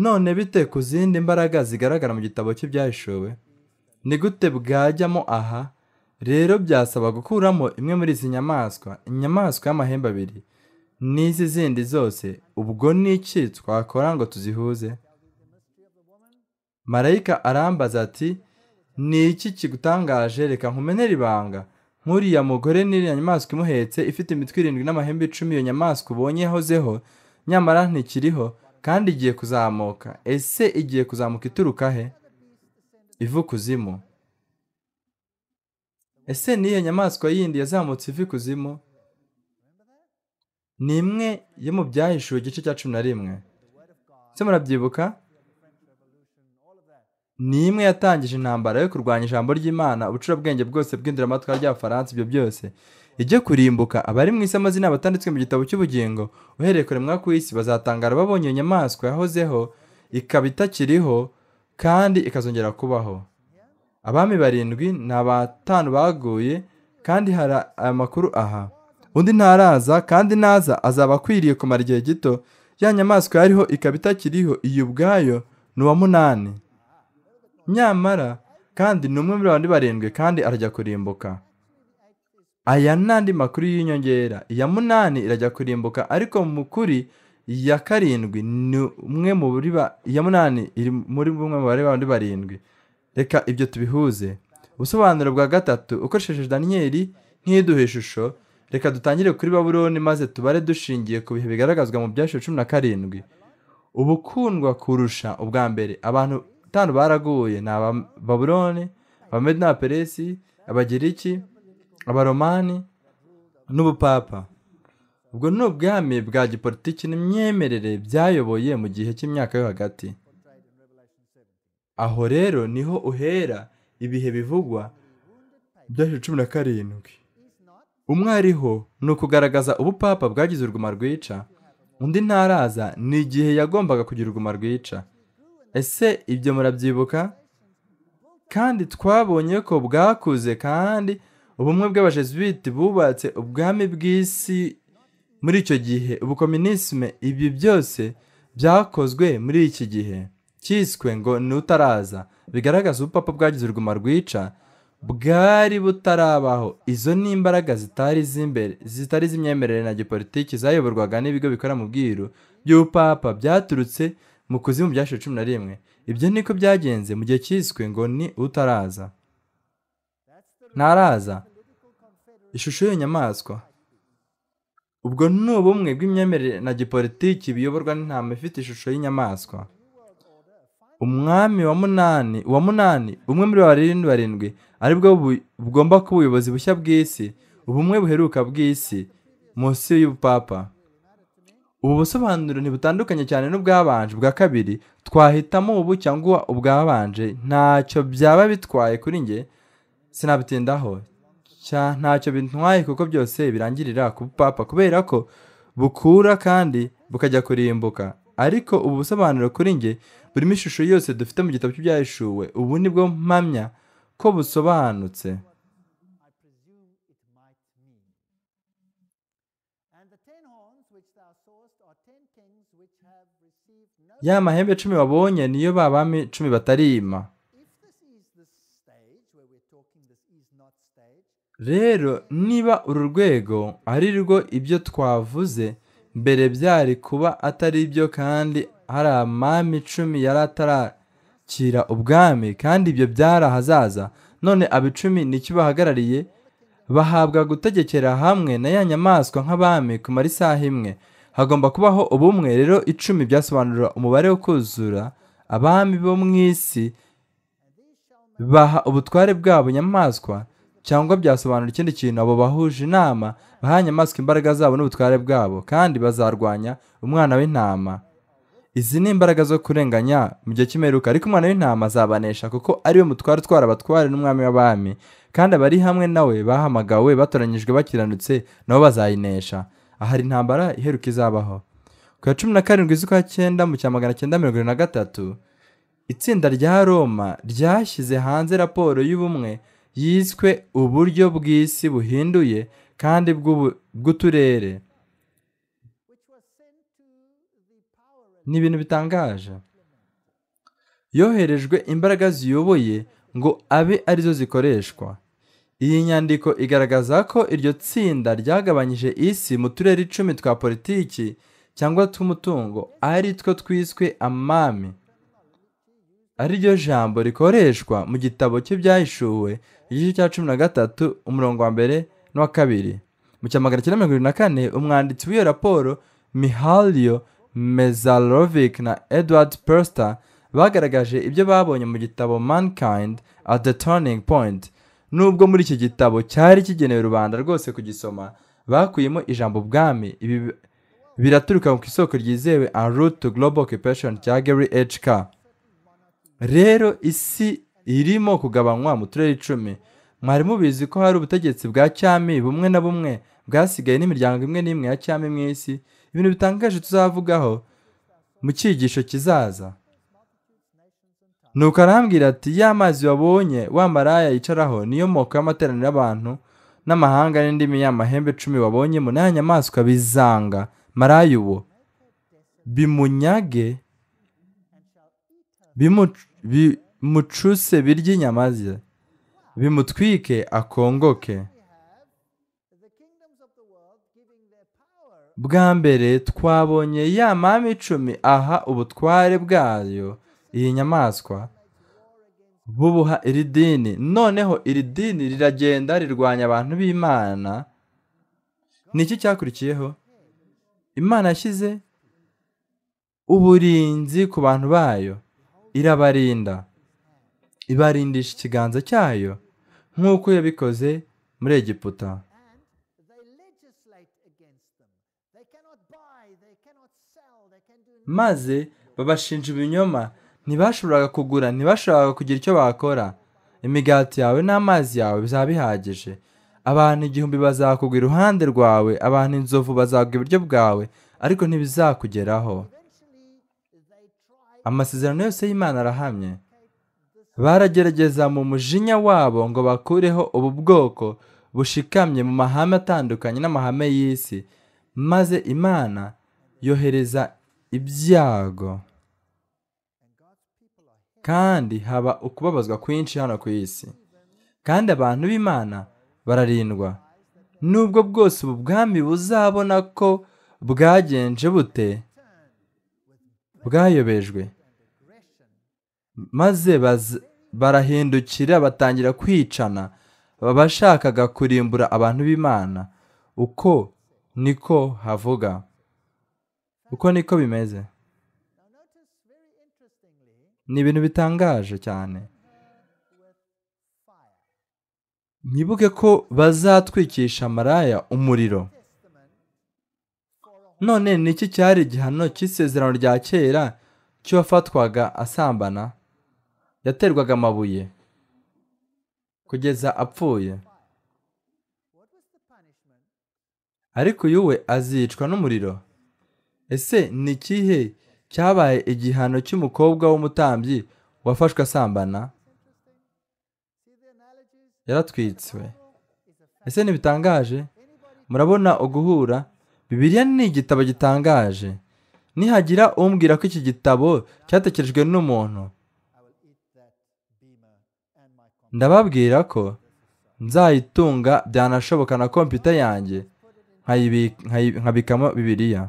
none bite ku zindi mbaraga zigaragara mu gitabo cy'ibyahishuwe ni gute bwajyamo aha rero byasaba gukuramo imwe muri izi nyamaswa inyamaswa y'amahembe abiri n'izi zindi zose ubwo ni iki twakora ngo tuzihuze marayika arambaza ati ni iki kigutangaje reka nkumenere ibanga nk'uriya mugore n'iriya nyamaswa imuhetse ifite imitwe irindwi n'amahembe icumi iyo nyamaswa ubonye yahozeho nyamara ntikiriho kandi igiye kuzamuka ese igiye kuzamuka ituruka he ivu kuzimu ese n'iyo nyamaswa yindi yazamutse ivi kuzimu ni imwe yo mu byahishuwe igice cya cumi na rimwe ese murabyibuka ni imwe yatangije intambara yo kurwanya ijambo ry'imana ubucurabwenge bwose bw’induramatwara’ ry'abafaransa ibyo byose ijye kurimbuka abari mu isi amazina batanditswe mu gitabo cy'ubugingo uhereye kuremwa ku isi bazatangara babonye iyo nyamaswa yahozeho ikaba itakiriho kandi ikazongera kubaho abami barindwi ni abatanu baguye kandi hari aya makuru aha undi ntaraza kandi naza azaba akwiriye kumara igihe gito ya nyamaswa yariho ikaba itakiriho iyi ubwayo ni uwa munani nyamara kandi ni umwe muri abandi barindwi kandi arajya kurimbuka aya n'andi makuru y'inyongera iya munani irajya kurimbuka ariko mu kuri iya karindwi ni umwe mu iya munani iri muri bumwe mu bari bandi barindwi reka ibyo tubihuze ubusobanuro bwa gatatu ukoresheje daniyeli nk'iduha ishusho reka dutangire kuri babuloni maze tubare dushingiye ku bihe bigaragazwa mu byashize cumi na karindwi ubukundwa kurusha ubwa mbere abantu tanu baraguye ni ababuloni abamedi n'abaperesi abagiriki abaromani n'ubupapa ubwo ni ubwami bwa gipolitiki n'imyemerere byayoboye mu gihe cy'imyaka yo hagati aho rero niho uhera ibihe bivugwa byashize cumi na karindwi umwe ariho ni ukugaragaza ubupapa bwagize uruguma rwica undi ntaraza ni igihe yagombaga kugira uruguma rwica ese ibyo murabyibuka kandi twabonye ko bwakuze kandi ubumwe bw'abajesuwiti bubatse ubwami bw'isi muri icyo gihe ubukominisme ibi byose byakozwe muri iki gihe cyiswe ngo ni utaraza bigaragaza ubupapa bwagize uruguma rwica bwari butarabaho izo ni imbaraga zitari z’imbere zitari z’imyemerere na gipolitiki zayoborwaga n'ibigo bikora mu bwiru by'ubupapa byaturutse mu kuzimu byashize cumi na rimwe ibyo niko byagenze mu gihe cyiswe ngo ni utaraza ntaraza ishusho y’inyamaswa nyamaswa ubwo ni ubumwe bw'imyemerere na gipolitiki biyoborwa n'intama ifite ishusho y'inyamaswa umwami wa munani wa munani umwe muri barindwi barindwi ari bwo bugomba kuba ubuyobozi bushya bw'isi ubumwe buheruka bw'isi munsi y'ubupapa ubu busobanuro ntibutandukanye cyane n'ubwabanje bwa kabiri twahitamo ubu cyangwa ubwabanje ntacyo byaba bitwaye kuri njye sinabitindaho ntacyo bintwaye kuko byose birangirira ku bupapa kubera ko bukura kandi bukajya kurimbuka ariko ubu busobanuro kuri njye burimo ishusho yose dufite mu gitabo cy'ibyahishuwe ubu ni bwo mpamya ko busobanutse ya mahembe cumi babonye niyo babami cumi batarima rero niba uru rwego ari rwo ibyo twavuze mbere byari kuba atari byo kandi hari amami cumi yari atara kwakira ubwami kandi ibyo byari ahazaza none abicumi nicyo bahagarariye bahabwa gutegekera hamwe na ya nyamaswa nk'abami kumara isaha imwe hagomba kubaho ubumwe rero icumi byasobanura umubare wo kuzura abami bo mu isi baha ubutware bwabo nyamaswa cyangwa byasobanura ikindi kintu abo bahuje inama baha nyamaswa imbaraga zabo n'ubutware bwabo kandi bazarwanya umwana w'intama izi ni imbaraga zo kurenganya mu gihe cy'imperuka ariko umwana w'intama azabanesha kuko ari ariwe mutwara utwara abatware n'umwami w'abami kandi abari hamwe nawe bahamagawe batoranyijwe bakiranutse nabo bazayinesha ahari intambara iheruka izabaho ku ya cumi na karindwi z'ukwa cyenda mu cya magana cyenda mirongo irindwi na gatatu itsinda rya roma ryashyize hanze raporo y'ubumwe yiswe uburyo bw'isi buhinduye kandi bw'uturere ni ibintu bitangaje yoherejwe imbaraga ziyoboye ngo abe arizo zikoreshwa iyi nyandiko igaragaza ko iryo tsinda ryagabanyije isi mu turere icumi twa politiki cyangwa tw'umutungo ari two twiswe amami ari ryo jambo rikoreshwa mu gitabo cye igice cya cumi na gatatu umurongo wa mbere n'uwa kabiri mu cya magana cyenda mirongo irindwi na kane umwanditsi w'iyo raporo mihaliyo Mezalovic na Edward Perster bagaragaje ibyo babonye mu gitabo Mankind at the Turning Point nubwo muri iki gitabo cyari kigenewe rubanda rwose kugisoma bakuyemo ijambo ubwami ibi biraturuka ku isoko ryizewe a route to global occupation cya Gary HK rero isi irimo kugabanywa mu turere icumi mwari mubizi ko hari ubutegetsi bwa cyami bumwe na bumwe bwasigaye n'imiryango imwe n'imwe ya cyami mu isi ibintu bitangaje tuzavugaho mu cyigisho kizaza nuko arambwira ati ya mazi wabonye wa maraya yicaraho niyo moko y'amateraniro y'abantu n'amahanga n'indimi y'amahembe cumi wabonye mu nyamaswa bizanga maraya uwo bimunyage bimucuse birye inyama ze bimutwike akongoke bwa mbere twabonye ya mpamvu icumi aha ubutware bwayo iyi nyamaswa bubuha iri dini noneho iri dini riragenda rirwanya abantu b'imana ni iki cyakurikiyeho imana yashyize uburinzi ku bantu bayo irabarinda ibarindisha ikiganza cyayo nk'uko yabikoze muri egiputa maze babashinja ibinyoma ntibashoboraga kugura ntibashoboraga kugira icyo bakora imigati yawe n'amazi yawe bizaba bihagije abantu igihumbi bazakugwa iruhande rwawe abantu inzovu bazagwa iburyo bwawe ariko ntibizakugeraho amasezerano yose y'imana arahamye baragerageza mu mujinya wabo ngo bakureho ubu bwoko bushikamye mu mahame atandukanye n'amahame y'isi maze imana yohereza ibyago kandi haba ukubabazwa kwinshi hano ku isi kandi abantu b'imana bararindwa nubwo bwose ubu bwami buzabona ko bwagenje bute bwayobejwe maze barahindukira batangira kwicana babashakaga kurimbura abantu b'imana uko niko havuga uko niko bimeze ni ibintu bitangaje cyane mwibuke ko bazatwikisha maraya umuriro none ni iki cyari igihano cy'isezerano rya kera cy'uwafatwaga asambana yaterwaga amabuye kugeza apfuye ariko uyu we azicwa n'umuriro ese ni ikihe cyabaye igihano cy'umukobwa w'umutambyi wafashwe asambana yaratwitswe ese ntibitangaje murabona uguhura bibiriya ni igitabo gitangaje nihagira umbwira ko iki gitabo cyatekerejwe n'umuntu ndababwira ko nzayitunga byanashoboka na kompiyuta yanjye nkabikamo bibiriya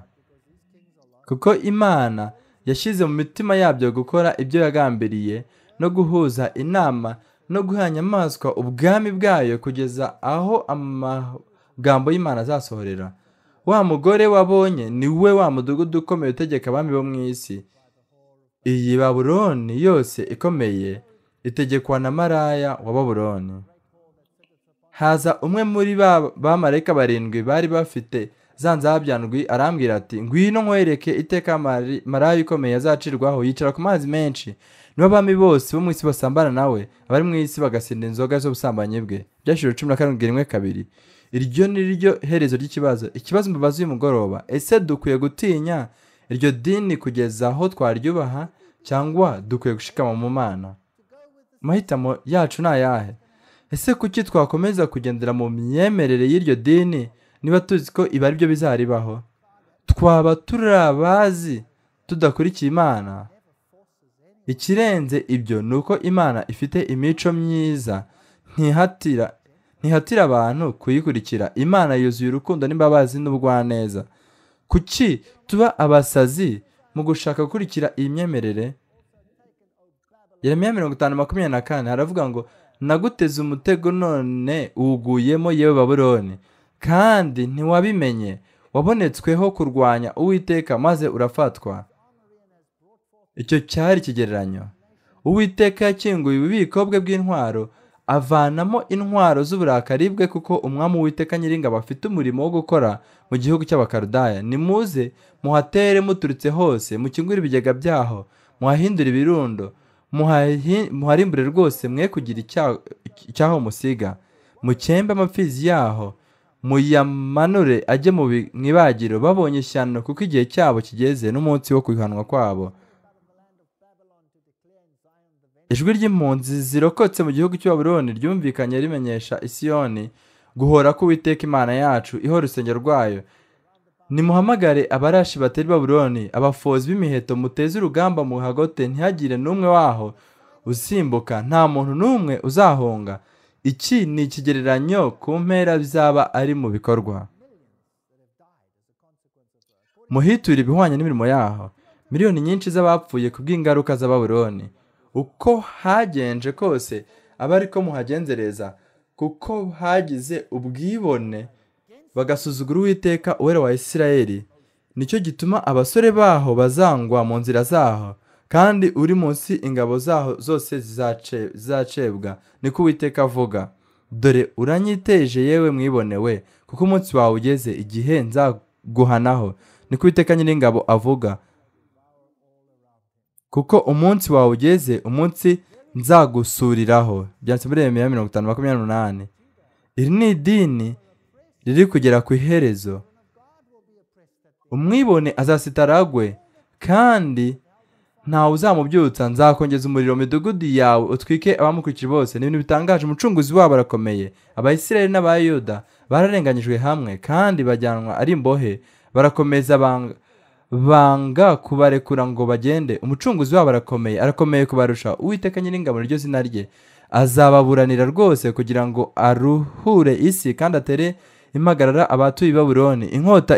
kuko Imana yashyize mu mitima yabyo gukora ibyo yagambiriye no guhuza inama no guha inyamaswa ubwami bwayo kugeza aho amagambo y'Imana azasohorera. Wa mugore wabonye ni we wa mudugudu ukomeye utegeka abami bo mu isi. Iyi Babuloni yose ikomeye itegekwa na maraya wa Babuloni. Haza umwe muri ba bamarayika barindwi bari bafite zanzabya ndwi arambwira ati ngwino nkwereke iteka maraya ikomeye azacirwaho yicara ku mazi menshi niba abami bose bo mu isi basambana nawe abari mu isi bagasinda inzoga z'ubusambanyi bwe byashyiriwe cumi na karindwi rimwe kabiri iryo ni ryo herezo ry'ikibazo ikibazo imbabazi y'umugoroba ese dukwiye gutinya iryo dini kugeza aho twaryubaha cyangwa dukwiye gushikama mu mana amahitamo yacu ni ayahe ese kuki twakomeza kugendera mu myemerere y'iryo dini niba tuzi ko ibi ari byo bizaribaho twaba turabazi tudakurikiye imana ikirenze ibyo ni uko imana ifite imico myiza ntihatira ntihatira abantu kuyikurikira imana yuzuye urukundo n'imbabazi n'ubugwaneza kuki tuba abasazi mu gushaka gukurikira iyi myemerere Yeremiya mirongo itanu makumyabiri na kane haravuga ngo naguteze umutego none wuguyemo yewe baburoni kandi ntiwabimenye wabonetsweho kurwanya uwiteka maze urafatwa icyo cyari ikigereranyo uwiteka yakinguye ububiko bwe bw'intwaro avanamo intwaro z'uburakari bwe kuko umwami witeka nyiringa bafite umurimo wo gukora mu gihugu cy'abakarudaya nimuze muhatere muturutse hose mukingure ibigega byaho muhahindure ibirundo muharimbure rwose mwe kugira icyaho musiga mukembe amapfizi yaho muyamanure ajye mu ibagiro babonye ishyano kuko igihe cyabo kigeze n'umunsi wo kwihanwa kwabo ijwi ry'impunzi zirokotse mu gihugu cy'uburoni ryumvikanye rimenyesha isiyoni guhora k'uwiteka imana yacu iho urusengero rwayo nimuhamagare abarashi batari baburoni abafozi b'imiheto muteze urugamba mu hagote ntihagire n'umwe waho usimbuka nta muntu n'umwe uzahunga. iki ni ikigereranyo ku mpera bizaba ari mu bikorwa muhiture ibihwanye n'imirimo yaho miliyoni nyinshi z'abapfuye ku bw'ingaruka za baburoni uko hagenje kose aba ariko muhagenzereza kuko hagize ubwibone bagasuzugura uwiteka uwera wa isirayeli nicyo gituma abasore baho bazangwa mu nzira zaho kandi uri munsi ingabo zaho zose zizacebwa niko uwiteka avuga dore uranyiteje yewe mwibonewe kuko umunsi wawe ugeze igihe nzaguhanaho niko uwiteka nyir'ingabo avuga kuko umunsi wawe ugeze umunsi nzagusuriraho byanditse muri ya mirongo itanu makumyabiri n'umunani iri ni idini riri kugera ku iherezo umwibone azasitaragwe kandi ntawe uzamubyutsa nzakongeza umuriro midugudu yawe utwike abamukurikiye bose ni ibintu bitangaje umucunguzi wabo arakomeye abayisirayeli n'abayoda bararenganyijwe hamwe kandi bajyanwa ari imbohe barakomeza banga banga kubarekura ngo bagende umucunguzi wabo arakomeye arakomeye kubarusha uwiteka nyiringabo niryo zina rye azababuranira rwose kugira ngo aruhure isi kandi atere impagarara abatuye i baburoni inkota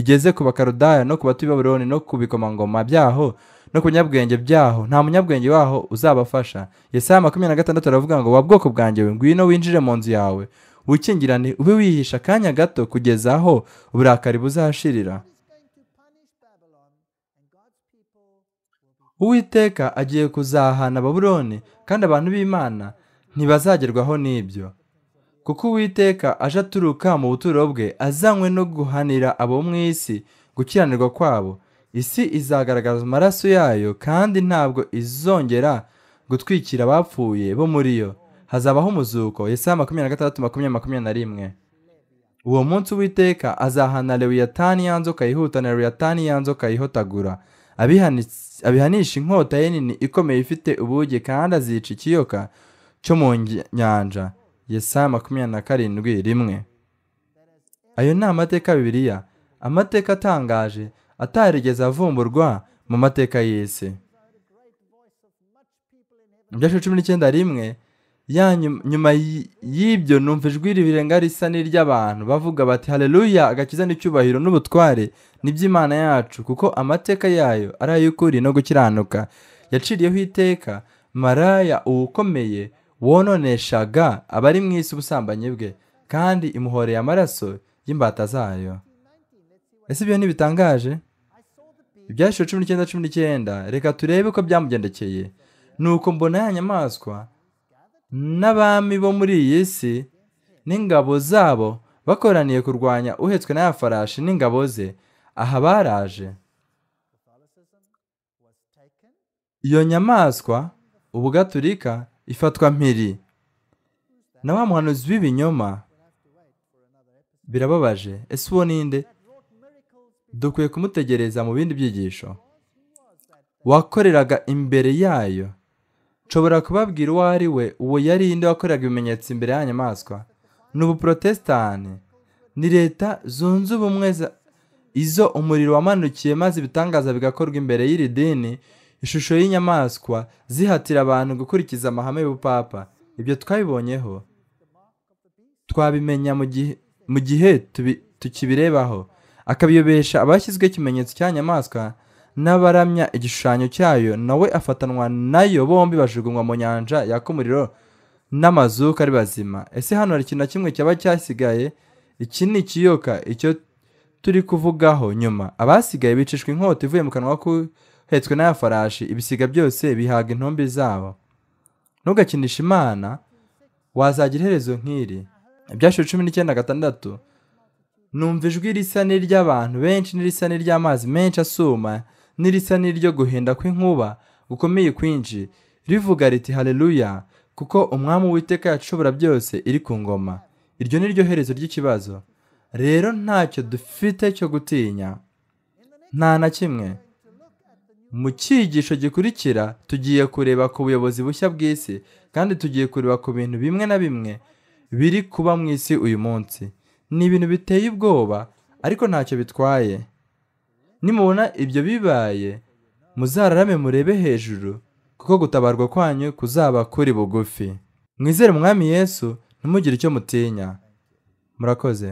igeze ku bakarodaya no ku batuye i baburoni no ku bikomangoma byaho no ku binyabwenge byaho nta munyabwenge waho uzabafasha Yesaya makumyabiri na gatandatu aravuga ngo wa bwoko bwanjye ngwino winjire mu nzu yawe wikingirane ube wihisha akanya gato kugeza aho uburakari buzashirira uwiteka agiye kuzahana baburone kandi abantu b'imana ntibazagerwaho n'ibyo kuko uwiteka aje aturuka mu buturo bwe azanywe no guhanira abo mu isi gukiranirwa kwabo isi izagaragaza amaraso yayo kandi ntabwo izongera gutwikira abapfuye bo muri yo hazabaho umuzuko isaha makumyabiri na gatandatu makumyabiri makumyabiri na rimwe uwo munsi uwiteka azahana lewiyatani ya nzoka yihutana lewiyatani ya nzoka yihotagura abihanisha inkota ye nini ikomeye ifite ubugi kandi azica ikiyoka cyo mu nyanja yesaya makumyabiri na karindwi rimwe ayo ni amateka bibiliya amateka atangaje atarigeze avumburwa mu mateka y'isi mu cumi n'icyenda rimwe ya nyuma y'ibyo numva ijwi ribirenga risa n'iry'abantu bavuga bati hareruya agakiza n'icyubahiro n'ubutware n'iby'imana yacu kuko amateka yayo ari ay'ukuri no gukiranuka yaciriyeho iteka maraya uwukomeye wononeshaga abari mu isi ubusambanyi bwe kandi imuhoreye amaraso y'imbata zayo ese ibyo ntibitangaje ibyashiwe mm-hmm. cumi n'icyenda cumi n'icyenda reka turebe ko byamugendekeye ni uko mbona ya nyamaswa n'abami bo muri iyi si n'ingabo zabo bakoraniye kurwanya uhetswe n’aya farashi n'ingabo ze aha baraje iyo nyamaswa ubu gaturika ifatwa mpiri na wa muhanuzi w'ibinyoma birababaje ese uwo ninde dukwiye kumutegereza mu bindi byigisho wakoreraga imbere yayo nshobora kubabwira uwo ari we uwo yari inde wakoreraga ibimenyetso imbere y'abanyamaswa ni ubuprotesitani ni leta zunze ubumwe izo umuriro wamanukiye maze ibitangaza bigakorwa imbere y'iri dini ishusho y'inyamaswa zihatira abantu gukurikiza amahame y'ubupapa ibyo twabibonyeho twabimenya mu gihe tukibirebaho akabiyobesha abashyizweho ikimenyetso cya n'abaramya igishushanyo cyayo nawe afatanwa nayo bombi bajugunywa mu nyanja yaka umuriro n'amazuka ari bazima ese hano hari ikintu na kimwe cyaba cyasigaye iki ni ikiyoka icyo turi kuvugaho nyuma abasigaye bicishwa inkota ivuye mu kanwa k'uhetswe n'aya farashi ibisiga byose bihaga intumbi zabo ntugakinishe imana wazagira iherezo nk'iri ibyashyira cumi n'icyenda gatandatu numva ijwi risa n'iry'abantu benshi n'irisa n'iry'amazi menshi asuma n'irisa n'iryo guhinda kw'inkuba gukomeye kwinshi rivuga riti hareruya kuko umwami witeka yacubura byose iri ku ngoma iryo ni ryo herezo ry'ikibazo rero ntacyo dufite cyo gutinya nta na kimwe mu cyigisho gikurikira tugiye kureba ku buyobozi bushya bw'isi kandi tugiye kureba ku bintu bimwe na bimwe biri kuba mu isi uyu munsi ni ibintu biteye ubwoba ariko ntacyo bitwaye nimubona ibyo bibaye muzararame murebe hejuru kuko gutabarwa kwanyu kuzaba kuri bugufi mwizere umwami yesu ntimugire icyo mutinya murakoze